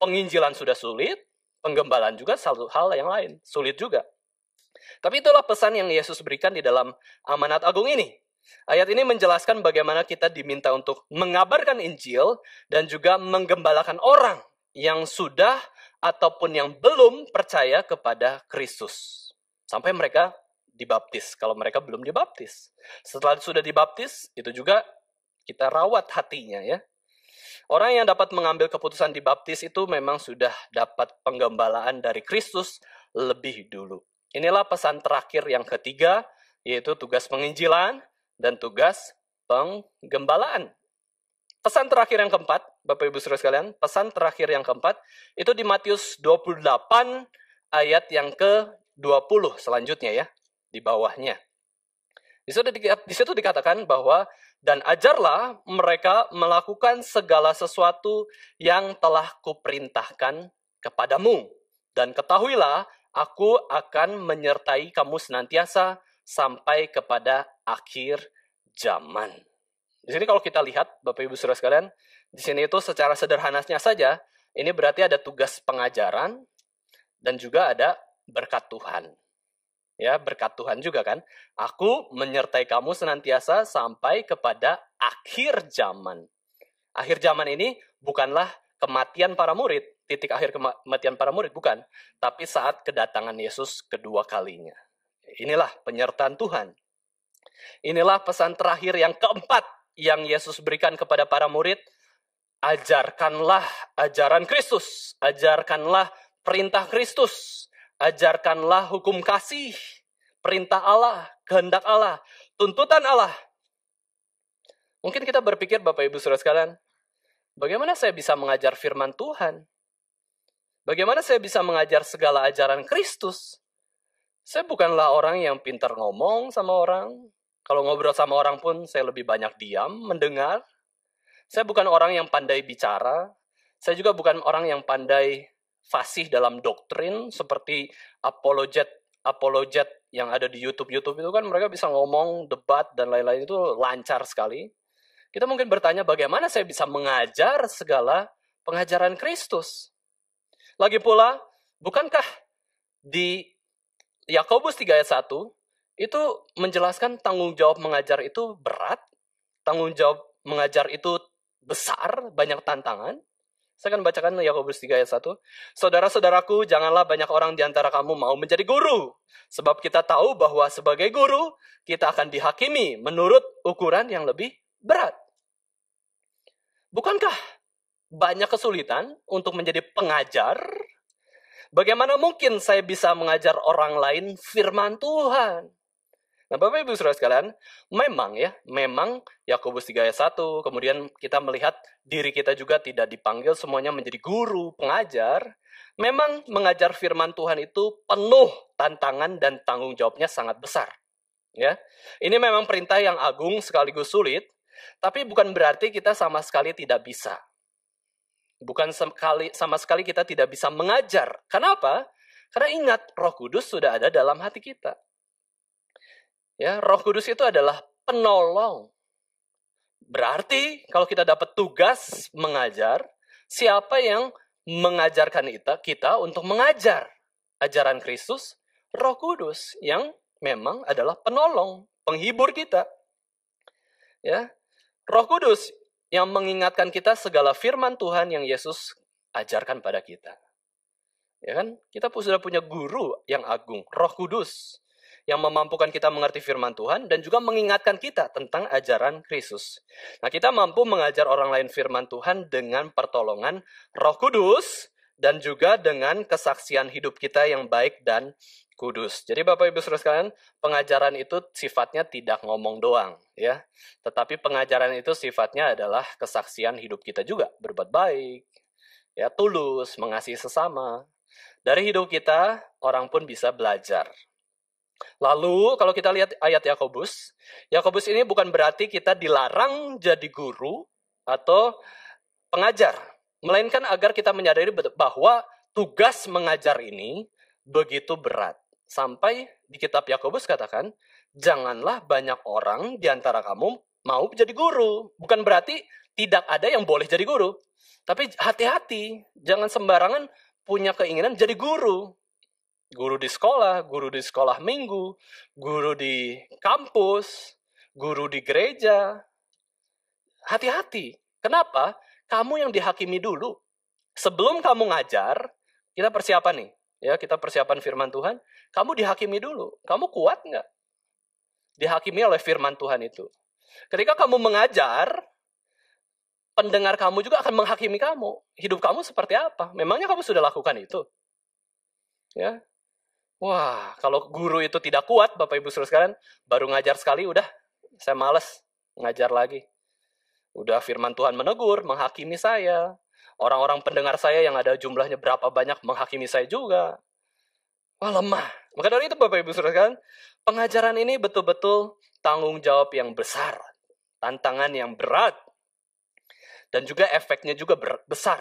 Penginjilan sudah sulit, Penggembalaan juga satu hal yang lain, sulit juga. Tapi itulah pesan yang Yesus berikan di dalam amanat agung ini. Ayat ini menjelaskan bagaimana kita diminta untuk mengabarkan Injil dan juga menggembalakan orang yang sudah ataupun yang belum percaya kepada Kristus. Sampai mereka dibaptis, kalau mereka belum dibaptis. Setelah sudah dibaptis, itu juga kita rawat hatinya ya. Orang yang dapat mengambil keputusan dibaptis itu memang sudah dapat penggembalaan dari Kristus lebih dulu. Inilah pesan terakhir yang ketiga, yaitu tugas penginjilan dan tugas penggembalaan. Pesan terakhir yang keempat, Bapak Ibu Saudara sekalian, pesan terakhir yang keempat itu di Matius 28 ayat yang ke-20 selanjutnya ya, di bawahnya. di situ dikatakan bahwa dan ajarlah mereka melakukan segala sesuatu yang telah kuperintahkan kepadamu. Dan ketahuilah, aku akan menyertai kamu senantiasa sampai kepada akhir zaman. Di sini kalau kita lihat, Bapak Ibu Saudara sekalian, di sini itu secara sederhananya saja, ini berarti ada tugas pengajaran dan juga ada berkat Tuhan ya berkat Tuhan juga kan. Aku menyertai kamu senantiasa sampai kepada akhir zaman. Akhir zaman ini bukanlah kematian para murid, titik akhir kematian para murid bukan, tapi saat kedatangan Yesus kedua kalinya. Inilah penyertaan Tuhan. Inilah pesan terakhir yang keempat yang Yesus berikan kepada para murid, ajarkanlah ajaran Kristus, ajarkanlah perintah Kristus Ajarkanlah hukum kasih, perintah Allah, kehendak Allah, tuntutan Allah. Mungkin kita berpikir Bapak Ibu Saudara sekalian, bagaimana saya bisa mengajar firman Tuhan? Bagaimana saya bisa mengajar segala ajaran Kristus? Saya bukanlah orang yang pintar ngomong sama orang. Kalau ngobrol sama orang pun saya lebih banyak diam, mendengar. Saya bukan orang yang pandai bicara. Saya juga bukan orang yang pandai fasih dalam doktrin seperti apologet apologet yang ada di YouTube-YouTube itu kan mereka bisa ngomong, debat dan lain-lain itu lancar sekali. Kita mungkin bertanya bagaimana saya bisa mengajar segala pengajaran Kristus? Lagi pula, bukankah di Yakobus 3 ayat 1 itu menjelaskan tanggung jawab mengajar itu berat, tanggung jawab mengajar itu besar, banyak tantangan. Saya akan bacakan Yakobus 3 ayat 1. Saudara-saudaraku, janganlah banyak orang di antara kamu mau menjadi guru. Sebab kita tahu bahwa sebagai guru, kita akan dihakimi menurut ukuran yang lebih berat. Bukankah banyak kesulitan untuk menjadi pengajar? Bagaimana mungkin saya bisa mengajar orang lain firman Tuhan? Nah, Bapak Ibu Saudara sekalian, memang ya, memang Yakobus 3 ayat 1, kemudian kita melihat diri kita juga tidak dipanggil semuanya menjadi guru, pengajar. Memang mengajar firman Tuhan itu penuh tantangan dan tanggung jawabnya sangat besar. Ya. Ini memang perintah yang agung sekaligus sulit, tapi bukan berarti kita sama sekali tidak bisa. Bukan sekali, sama sekali kita tidak bisa mengajar. Kenapa? Karena ingat, Roh Kudus sudah ada dalam hati kita. Ya, Roh Kudus itu adalah penolong. Berarti kalau kita dapat tugas mengajar, siapa yang mengajarkan kita, kita untuk mengajar ajaran Kristus, Roh Kudus yang memang adalah penolong, penghibur kita. Ya. Roh Kudus yang mengingatkan kita segala firman Tuhan yang Yesus ajarkan pada kita. Ya kan? Kita sudah punya guru yang agung, Roh Kudus yang memampukan kita mengerti firman Tuhan dan juga mengingatkan kita tentang ajaran Kristus. Nah, kita mampu mengajar orang lain firman Tuhan dengan pertolongan Roh Kudus dan juga dengan kesaksian hidup kita yang baik dan kudus. Jadi Bapak Ibu Saudara sekalian, pengajaran itu sifatnya tidak ngomong doang, ya. Tetapi pengajaran itu sifatnya adalah kesaksian hidup kita juga, berbuat baik, ya, tulus, mengasihi sesama. Dari hidup kita, orang pun bisa belajar Lalu kalau kita lihat ayat Yakobus, Yakobus ini bukan berarti kita dilarang jadi guru atau pengajar, melainkan agar kita menyadari bahwa tugas mengajar ini begitu berat. Sampai di kitab Yakobus katakan, janganlah banyak orang di antara kamu mau jadi guru. Bukan berarti tidak ada yang boleh jadi guru. Tapi hati-hati, jangan sembarangan punya keinginan jadi guru guru di sekolah, guru di sekolah minggu, guru di kampus, guru di gereja. Hati-hati. Kenapa? Kamu yang dihakimi dulu. Sebelum kamu ngajar, kita persiapan nih. Ya, kita persiapan firman Tuhan. Kamu dihakimi dulu. Kamu kuat nggak? Dihakimi oleh firman Tuhan itu. Ketika kamu mengajar, pendengar kamu juga akan menghakimi kamu. Hidup kamu seperti apa? Memangnya kamu sudah lakukan itu? Ya. Wah, kalau guru itu tidak kuat, Bapak Ibu suruh sekalian, baru ngajar sekali udah saya males ngajar lagi. Udah firman Tuhan menegur, menghakimi saya. Orang-orang pendengar saya yang ada jumlahnya berapa banyak menghakimi saya juga. Wah, lemah. Maka dari itu Bapak Ibu suruh sekalian, pengajaran ini betul-betul tanggung jawab yang besar, tantangan yang berat, dan juga efeknya juga besar.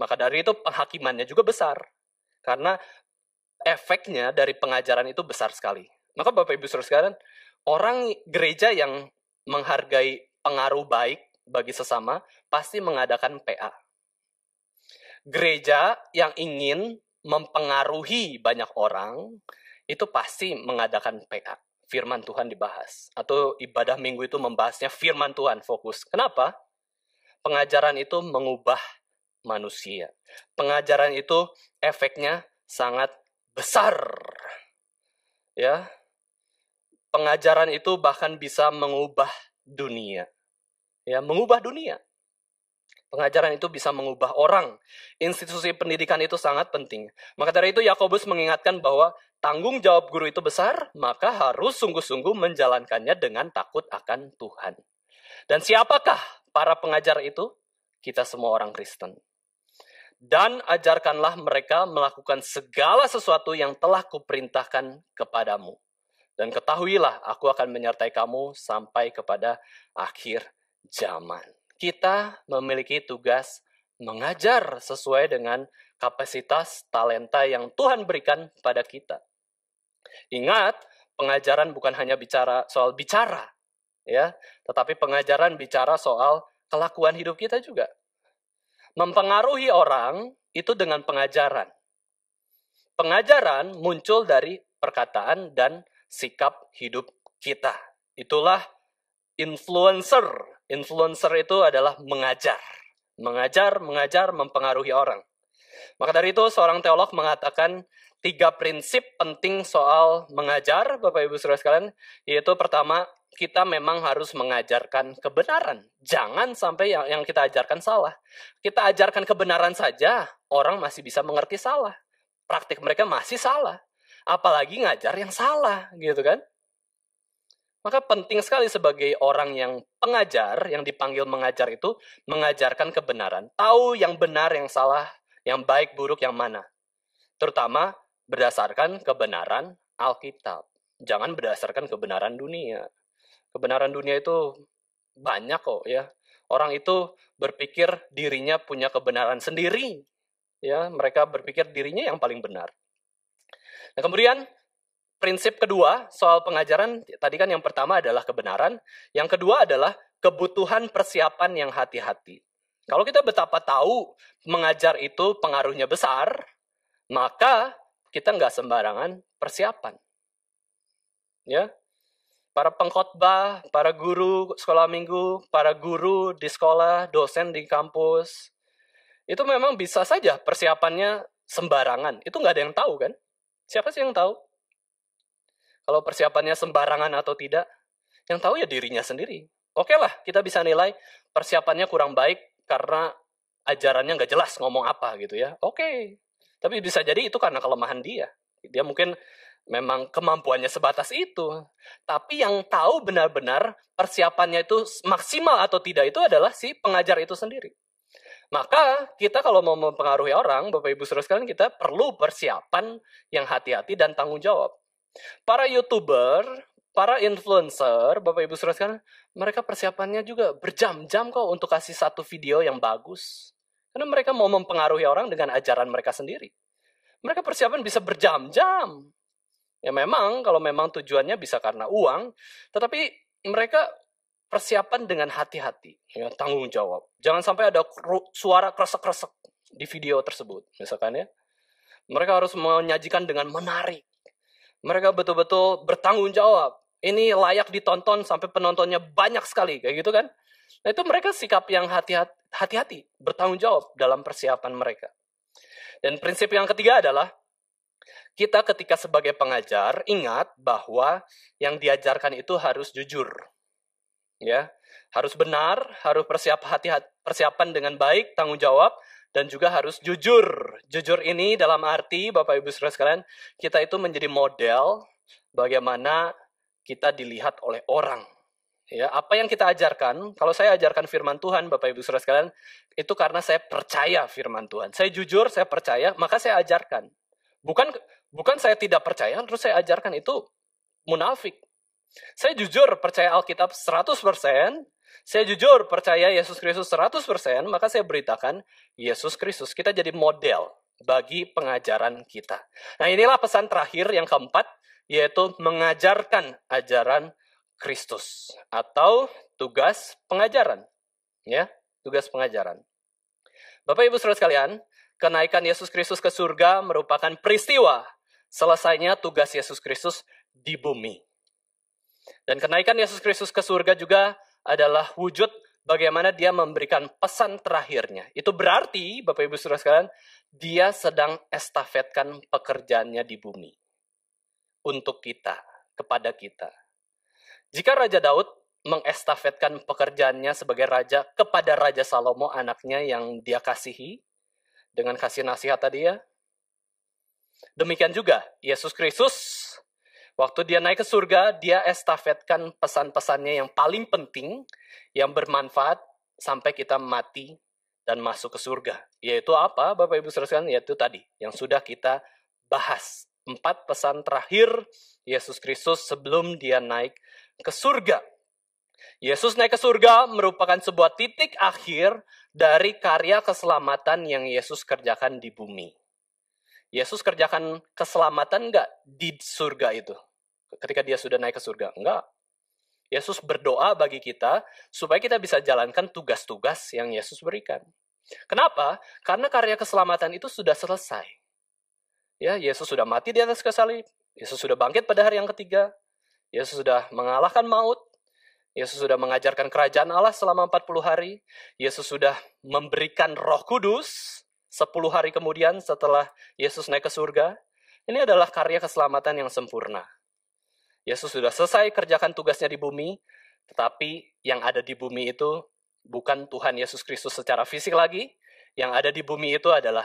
Maka dari itu penghakimannya juga besar. Karena efeknya dari pengajaran itu besar sekali. Maka Bapak Ibu Saudara sekalian, orang gereja yang menghargai pengaruh baik bagi sesama pasti mengadakan PA. Gereja yang ingin mempengaruhi banyak orang itu pasti mengadakan PA. Firman Tuhan dibahas atau ibadah minggu itu membahasnya firman Tuhan fokus. Kenapa? Pengajaran itu mengubah manusia. Pengajaran itu efeknya sangat besar. Ya. Pengajaran itu bahkan bisa mengubah dunia. Ya, mengubah dunia. Pengajaran itu bisa mengubah orang. Institusi pendidikan itu sangat penting. Maka dari itu Yakobus mengingatkan bahwa tanggung jawab guru itu besar, maka harus sungguh-sungguh menjalankannya dengan takut akan Tuhan. Dan siapakah para pengajar itu? Kita semua orang Kristen dan ajarkanlah mereka melakukan segala sesuatu yang telah kuperintahkan kepadamu. Dan ketahuilah, aku akan menyertai kamu sampai kepada akhir zaman. Kita memiliki tugas mengajar sesuai dengan kapasitas talenta yang Tuhan berikan pada kita. Ingat, pengajaran bukan hanya bicara soal bicara, ya, tetapi pengajaran bicara soal kelakuan hidup kita juga mempengaruhi orang itu dengan pengajaran. Pengajaran muncul dari perkataan dan sikap hidup kita. Itulah influencer. Influencer itu adalah mengajar. Mengajar, mengajar, mempengaruhi orang. Maka dari itu seorang teolog mengatakan tiga prinsip penting soal mengajar, Bapak Ibu Saudara sekalian, yaitu pertama kita memang harus mengajarkan kebenaran. Jangan sampai yang, yang kita ajarkan salah. Kita ajarkan kebenaran saja, orang masih bisa mengerti salah. Praktik mereka masih salah. Apalagi ngajar yang salah, gitu kan? Maka penting sekali sebagai orang yang pengajar, yang dipanggil mengajar itu, mengajarkan kebenaran. Tahu yang benar, yang salah, yang baik, buruk, yang mana. Terutama berdasarkan kebenaran Alkitab. Jangan berdasarkan kebenaran dunia. Kebenaran dunia itu banyak kok ya. Orang itu berpikir dirinya punya kebenaran sendiri. Ya, mereka berpikir dirinya yang paling benar. Nah, kemudian prinsip kedua soal pengajaran tadi kan yang pertama adalah kebenaran, yang kedua adalah kebutuhan persiapan yang hati-hati. Kalau kita betapa tahu mengajar itu pengaruhnya besar, maka kita nggak sembarangan persiapan. Ya, para pengkhotbah, para guru sekolah minggu, para guru di sekolah, dosen di kampus. Itu memang bisa saja persiapannya sembarangan. Itu nggak ada yang tahu kan? Siapa sih yang tahu? Kalau persiapannya sembarangan atau tidak, yang tahu ya dirinya sendiri. Oke okay lah, kita bisa nilai persiapannya kurang baik karena ajarannya nggak jelas ngomong apa gitu ya. Oke, okay. tapi bisa jadi itu karena kelemahan dia. Dia mungkin memang kemampuannya sebatas itu. Tapi yang tahu benar-benar persiapannya itu maksimal atau tidak itu adalah si pengajar itu sendiri. Maka kita kalau mau mempengaruhi orang, Bapak Ibu Saudara sekalian, kita perlu persiapan yang hati-hati dan tanggung jawab. Para YouTuber, para influencer, Bapak Ibu Saudara sekalian, mereka persiapannya juga berjam-jam kok untuk kasih satu video yang bagus. Karena mereka mau mempengaruhi orang dengan ajaran mereka sendiri. Mereka persiapan bisa berjam-jam Ya memang kalau memang tujuannya bisa karena uang, tetapi mereka persiapan dengan hati-hati, ya, tanggung jawab. Jangan sampai ada suara kresek-kresek di video tersebut, misalkan ya. Mereka harus menyajikan dengan menarik. Mereka betul-betul bertanggung jawab. Ini layak ditonton sampai penontonnya banyak sekali, kayak gitu kan? Nah itu mereka sikap yang hati-hati, bertanggung jawab dalam persiapan mereka. Dan prinsip yang ketiga adalah kita ketika sebagai pengajar ingat bahwa yang diajarkan itu harus jujur. Ya, harus benar, harus persiap hati persiapan dengan baik, tanggung jawab dan juga harus jujur. Jujur ini dalam arti Bapak Ibu Saudara sekalian, kita itu menjadi model bagaimana kita dilihat oleh orang. Ya, apa yang kita ajarkan, kalau saya ajarkan firman Tuhan, Bapak Ibu Saudara sekalian, itu karena saya percaya firman Tuhan. Saya jujur, saya percaya, maka saya ajarkan. Bukan Bukan saya tidak percaya, terus saya ajarkan itu munafik. Saya jujur percaya Alkitab 100%, saya jujur percaya Yesus Kristus 100%, maka saya beritakan Yesus Kristus. Kita jadi model bagi pengajaran kita. Nah inilah pesan terakhir yang keempat, yaitu mengajarkan ajaran Kristus atau tugas pengajaran. Ya, tugas pengajaran. Bapak Ibu Saudara sekalian, kenaikan Yesus Kristus ke surga merupakan peristiwa selesainya tugas Yesus Kristus di bumi. Dan kenaikan Yesus Kristus ke surga juga adalah wujud bagaimana dia memberikan pesan terakhirnya. Itu berarti, Bapak Ibu Saudara sekalian, dia sedang estafetkan pekerjaannya di bumi untuk kita, kepada kita. Jika Raja Daud mengestafetkan pekerjaannya sebagai raja kepada Raja Salomo anaknya yang dia kasihi dengan kasih nasihat tadi ya, Demikian juga Yesus Kristus Waktu dia naik ke surga, dia estafetkan pesan-pesannya yang paling penting, yang bermanfaat sampai kita mati dan masuk ke surga. Yaitu apa, Bapak Ibu sekalian? Yaitu tadi yang sudah kita bahas. Empat pesan terakhir Yesus Kristus sebelum dia naik ke surga. Yesus naik ke surga merupakan sebuah titik akhir dari karya keselamatan yang Yesus kerjakan di bumi. Yesus kerjakan keselamatan nggak di surga itu? Ketika dia sudah naik ke surga? Enggak. Yesus berdoa bagi kita supaya kita bisa jalankan tugas-tugas yang Yesus berikan. Kenapa? Karena karya keselamatan itu sudah selesai. Ya, Yesus sudah mati di atas salib. Yesus sudah bangkit pada hari yang ketiga. Yesus sudah mengalahkan maut. Yesus sudah mengajarkan kerajaan Allah selama 40 hari. Yesus sudah memberikan roh kudus sepuluh hari kemudian setelah Yesus naik ke surga, ini adalah karya keselamatan yang sempurna. Yesus sudah selesai kerjakan tugasnya di bumi, tetapi yang ada di bumi itu bukan Tuhan Yesus Kristus secara fisik lagi, yang ada di bumi itu adalah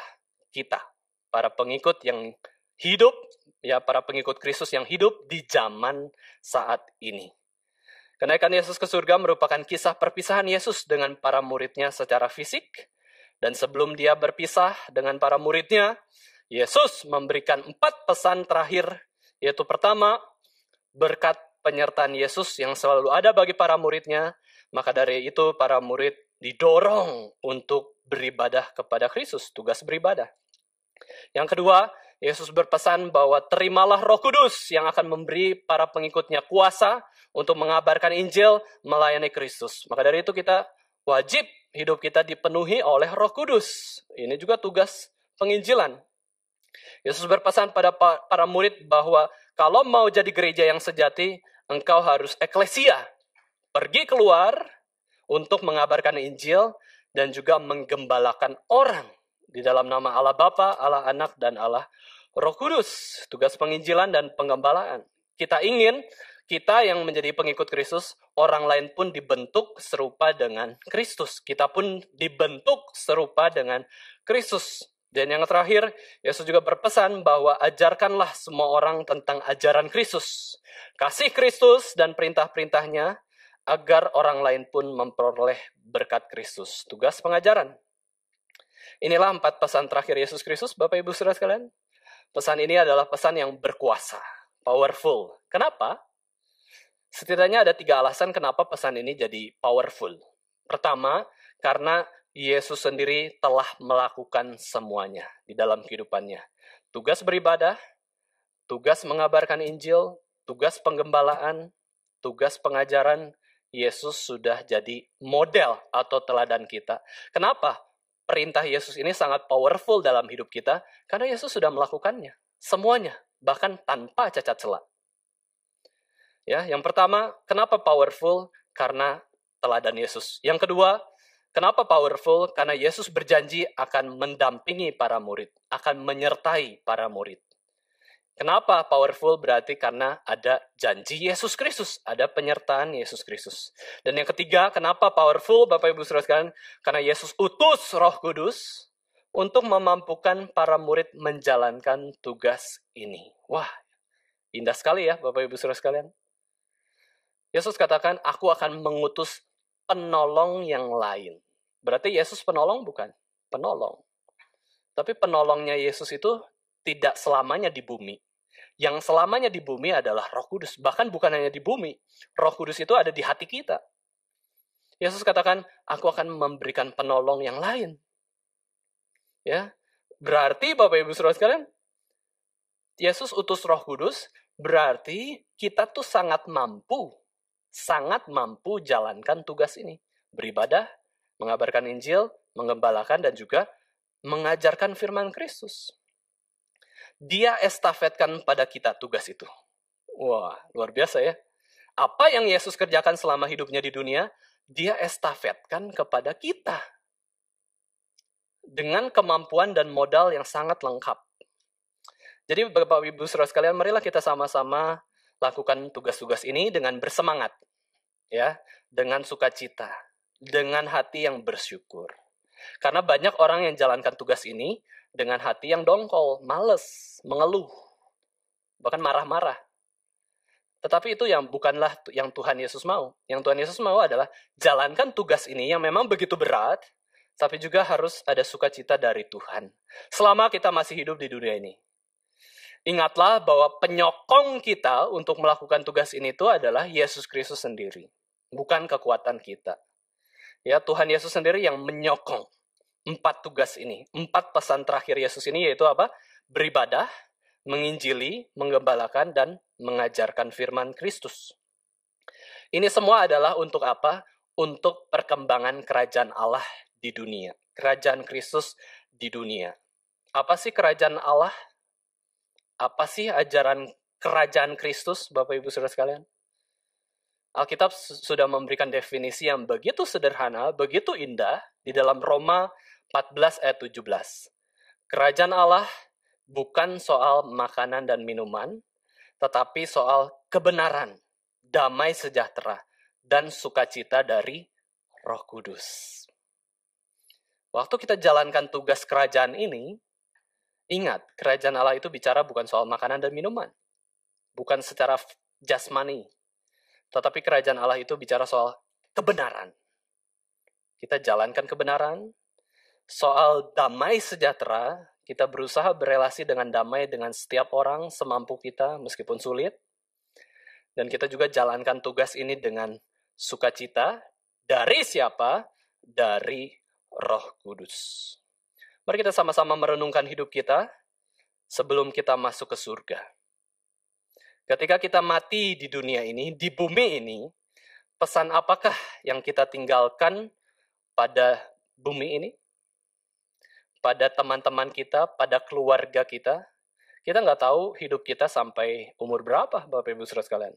kita, para pengikut yang hidup, ya para pengikut Kristus yang hidup di zaman saat ini. Kenaikan Yesus ke surga merupakan kisah perpisahan Yesus dengan para muridnya secara fisik, dan sebelum dia berpisah dengan para muridnya, Yesus memberikan empat pesan terakhir, yaitu pertama, berkat penyertaan Yesus yang selalu ada bagi para muridnya, maka dari itu para murid didorong untuk beribadah kepada Kristus, tugas beribadah. Yang kedua, Yesus berpesan bahwa terimalah roh kudus yang akan memberi para pengikutnya kuasa untuk mengabarkan Injil melayani Kristus. Maka dari itu kita wajib hidup kita dipenuhi oleh Roh Kudus. Ini juga tugas penginjilan. Yesus berpesan pada para murid bahwa kalau mau jadi gereja yang sejati, engkau harus eklesia, pergi keluar untuk mengabarkan Injil dan juga menggembalakan orang di dalam nama Allah Bapa, Allah Anak dan Allah Roh Kudus. Tugas penginjilan dan penggembalaan. Kita ingin kita yang menjadi pengikut Kristus, orang lain pun dibentuk serupa dengan Kristus. Kita pun dibentuk serupa dengan Kristus. Dan yang terakhir, Yesus juga berpesan bahwa ajarkanlah semua orang tentang ajaran Kristus. Kasih Kristus dan perintah-perintahnya agar orang lain pun memperoleh berkat Kristus. Tugas pengajaran. Inilah empat pesan terakhir Yesus Kristus, Bapak Ibu Saudara sekalian. Pesan ini adalah pesan yang berkuasa, powerful. Kenapa? Setidaknya ada tiga alasan kenapa pesan ini jadi powerful. Pertama, karena Yesus sendiri telah melakukan semuanya di dalam kehidupannya. Tugas beribadah, tugas mengabarkan Injil, tugas penggembalaan, tugas pengajaran, Yesus sudah jadi model atau teladan kita. Kenapa? Perintah Yesus ini sangat powerful dalam hidup kita karena Yesus sudah melakukannya. Semuanya, bahkan tanpa cacat celah. Ya, yang pertama, kenapa powerful? Karena teladan Yesus. Yang kedua, kenapa powerful? Karena Yesus berjanji akan mendampingi para murid, akan menyertai para murid. Kenapa powerful berarti karena ada janji Yesus Kristus, ada penyertaan Yesus Kristus. Dan yang ketiga, kenapa powerful Bapak Ibu Saudara sekalian? Karena Yesus utus Roh Kudus untuk memampukan para murid menjalankan tugas ini. Wah, indah sekali ya Bapak Ibu Saudara sekalian. Yesus katakan, aku akan mengutus penolong yang lain. Berarti Yesus penolong bukan? Penolong. Tapi penolongnya Yesus itu tidak selamanya di bumi. Yang selamanya di bumi adalah roh kudus. Bahkan bukan hanya di bumi. Roh kudus itu ada di hati kita. Yesus katakan, aku akan memberikan penolong yang lain. Ya, Berarti Bapak Ibu Saudara sekalian, Yesus utus Roh Kudus, berarti kita tuh sangat mampu sangat mampu jalankan tugas ini. Beribadah, mengabarkan Injil, mengembalakan dan juga mengajarkan firman Kristus. Dia estafetkan pada kita tugas itu. Wah, luar biasa ya. Apa yang Yesus kerjakan selama hidupnya di dunia, dia estafetkan kepada kita. Dengan kemampuan dan modal yang sangat lengkap. Jadi Bapak Ibu Saudara sekalian, marilah kita sama-sama lakukan tugas-tugas ini dengan bersemangat, ya, dengan sukacita, dengan hati yang bersyukur. Karena banyak orang yang jalankan tugas ini dengan hati yang dongkol, males, mengeluh, bahkan marah-marah. Tetapi itu yang bukanlah yang Tuhan Yesus mau. Yang Tuhan Yesus mau adalah jalankan tugas ini yang memang begitu berat, tapi juga harus ada sukacita dari Tuhan. Selama kita masih hidup di dunia ini. Ingatlah bahwa penyokong kita untuk melakukan tugas ini itu adalah Yesus Kristus sendiri, bukan kekuatan kita. Ya, Tuhan Yesus sendiri yang menyokong empat tugas ini. Empat pesan terakhir Yesus ini yaitu apa? Beribadah, menginjili, menggembalakan dan mengajarkan firman Kristus. Ini semua adalah untuk apa? Untuk perkembangan kerajaan Allah di dunia. Kerajaan Kristus di dunia. Apa sih kerajaan Allah apa sih ajaran kerajaan Kristus, Bapak Ibu Saudara sekalian? Alkitab sudah memberikan definisi yang begitu sederhana, begitu indah di dalam Roma 14 ayat 17. Kerajaan Allah bukan soal makanan dan minuman, tetapi soal kebenaran, damai sejahtera, dan sukacita dari Roh Kudus. Waktu kita jalankan tugas kerajaan ini, Ingat, kerajaan Allah itu bicara bukan soal makanan dan minuman, bukan secara jasmani, tetapi kerajaan Allah itu bicara soal kebenaran. Kita jalankan kebenaran, soal damai sejahtera, kita berusaha berelasi dengan damai dengan setiap orang semampu kita meskipun sulit. Dan kita juga jalankan tugas ini dengan sukacita dari siapa? Dari Roh Kudus. Mari kita sama-sama merenungkan hidup kita sebelum kita masuk ke surga. Ketika kita mati di dunia ini, di bumi ini, pesan apakah yang kita tinggalkan pada bumi ini? Pada teman-teman kita, pada keluarga kita, kita nggak tahu hidup kita sampai umur berapa, Bapak Ibu Saudara sekalian.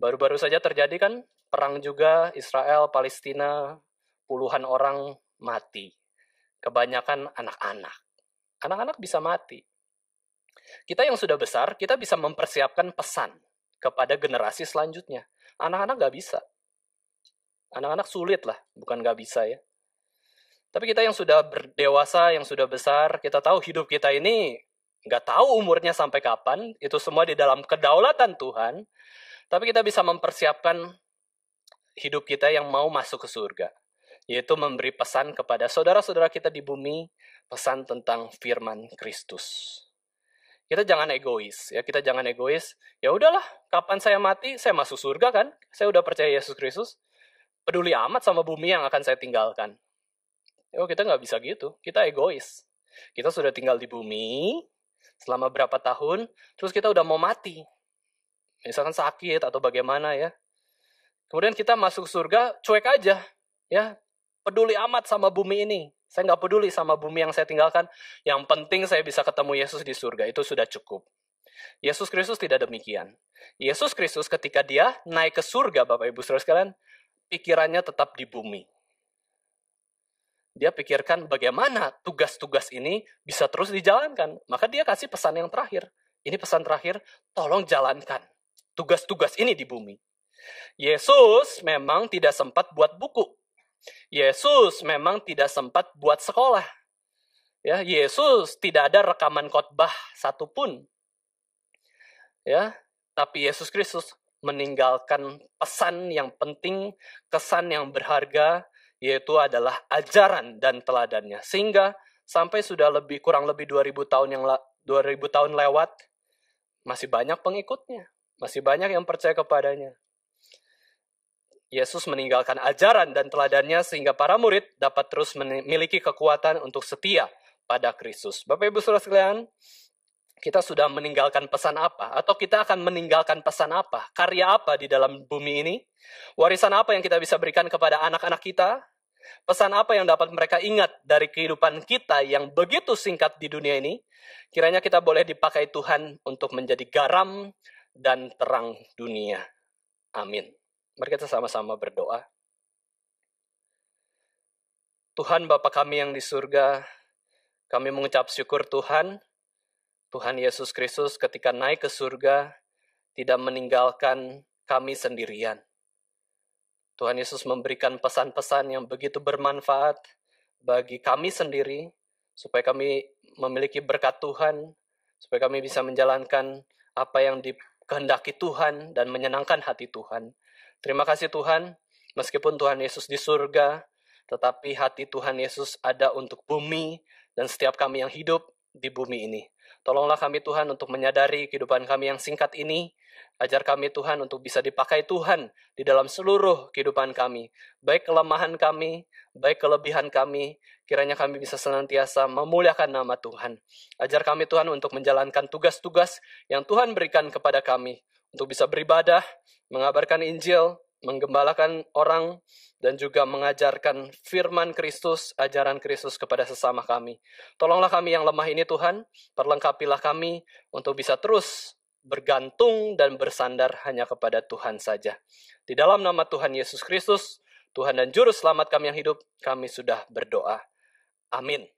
Baru-baru saja terjadi kan perang juga Israel Palestina, puluhan orang mati kebanyakan anak-anak. Anak-anak bisa mati. Kita yang sudah besar, kita bisa mempersiapkan pesan kepada generasi selanjutnya. Anak-anak gak bisa. Anak-anak sulit lah, bukan gak bisa ya. Tapi kita yang sudah berdewasa, yang sudah besar, kita tahu hidup kita ini nggak tahu umurnya sampai kapan, itu semua di dalam kedaulatan Tuhan. Tapi kita bisa mempersiapkan hidup kita yang mau masuk ke surga yaitu memberi pesan kepada saudara-saudara kita di bumi pesan tentang firman Kristus. Kita jangan egois, ya kita jangan egois. Ya udahlah, kapan saya mati, saya masuk surga kan? Saya udah percaya Yesus Kristus. Peduli amat sama bumi yang akan saya tinggalkan. Ya kita nggak bisa gitu, kita egois. Kita sudah tinggal di bumi selama berapa tahun, terus kita udah mau mati. Misalkan sakit atau bagaimana ya. Kemudian kita masuk surga, cuek aja. Ya, peduli amat sama bumi ini. Saya nggak peduli sama bumi yang saya tinggalkan. Yang penting saya bisa ketemu Yesus di surga. Itu sudah cukup. Yesus Kristus tidak demikian. Yesus Kristus ketika dia naik ke surga, Bapak Ibu Saudara sekalian, pikirannya tetap di bumi. Dia pikirkan bagaimana tugas-tugas ini bisa terus dijalankan. Maka dia kasih pesan yang terakhir. Ini pesan terakhir, tolong jalankan tugas-tugas ini di bumi. Yesus memang tidak sempat buat buku Yesus memang tidak sempat buat sekolah. Ya, Yesus tidak ada rekaman khotbah satupun. Ya, tapi Yesus Kristus meninggalkan pesan yang penting, kesan yang berharga, yaitu adalah ajaran dan teladannya. Sehingga sampai sudah lebih kurang lebih 2000 tahun yang 2000 tahun lewat masih banyak pengikutnya, masih banyak yang percaya kepadanya. Yesus meninggalkan ajaran dan teladannya sehingga para murid dapat terus memiliki kekuatan untuk setia pada Kristus. Bapak Ibu Saudara sekalian, kita sudah meninggalkan pesan apa atau kita akan meninggalkan pesan apa? Karya apa di dalam bumi ini? Warisan apa yang kita bisa berikan kepada anak-anak kita? Pesan apa yang dapat mereka ingat dari kehidupan kita yang begitu singkat di dunia ini? Kiranya kita boleh dipakai Tuhan untuk menjadi garam dan terang dunia. Amin. Mari kita sama-sama berdoa. Tuhan Bapa kami yang di surga, kami mengucap syukur Tuhan, Tuhan Yesus Kristus ketika naik ke surga tidak meninggalkan kami sendirian. Tuhan Yesus memberikan pesan-pesan yang begitu bermanfaat bagi kami sendiri, supaya kami memiliki berkat Tuhan, supaya kami bisa menjalankan apa yang dikehendaki Tuhan dan menyenangkan hati Tuhan. Terima kasih Tuhan, meskipun Tuhan Yesus di surga, tetapi hati Tuhan Yesus ada untuk bumi dan setiap kami yang hidup di bumi ini. Tolonglah kami Tuhan untuk menyadari kehidupan kami yang singkat ini. Ajar kami Tuhan untuk bisa dipakai Tuhan di dalam seluruh kehidupan kami. Baik kelemahan kami, baik kelebihan kami. Kiranya kami bisa senantiasa memuliakan nama Tuhan. Ajar kami Tuhan untuk menjalankan tugas-tugas yang Tuhan berikan kepada kami untuk bisa beribadah, mengabarkan Injil, menggembalakan orang, dan juga mengajarkan firman Kristus, ajaran Kristus kepada sesama kami. Tolonglah kami yang lemah ini Tuhan, perlengkapilah kami untuk bisa terus bergantung dan bersandar hanya kepada Tuhan saja. Di dalam nama Tuhan Yesus Kristus, Tuhan dan Juru Selamat kami yang hidup, kami sudah berdoa. Amin.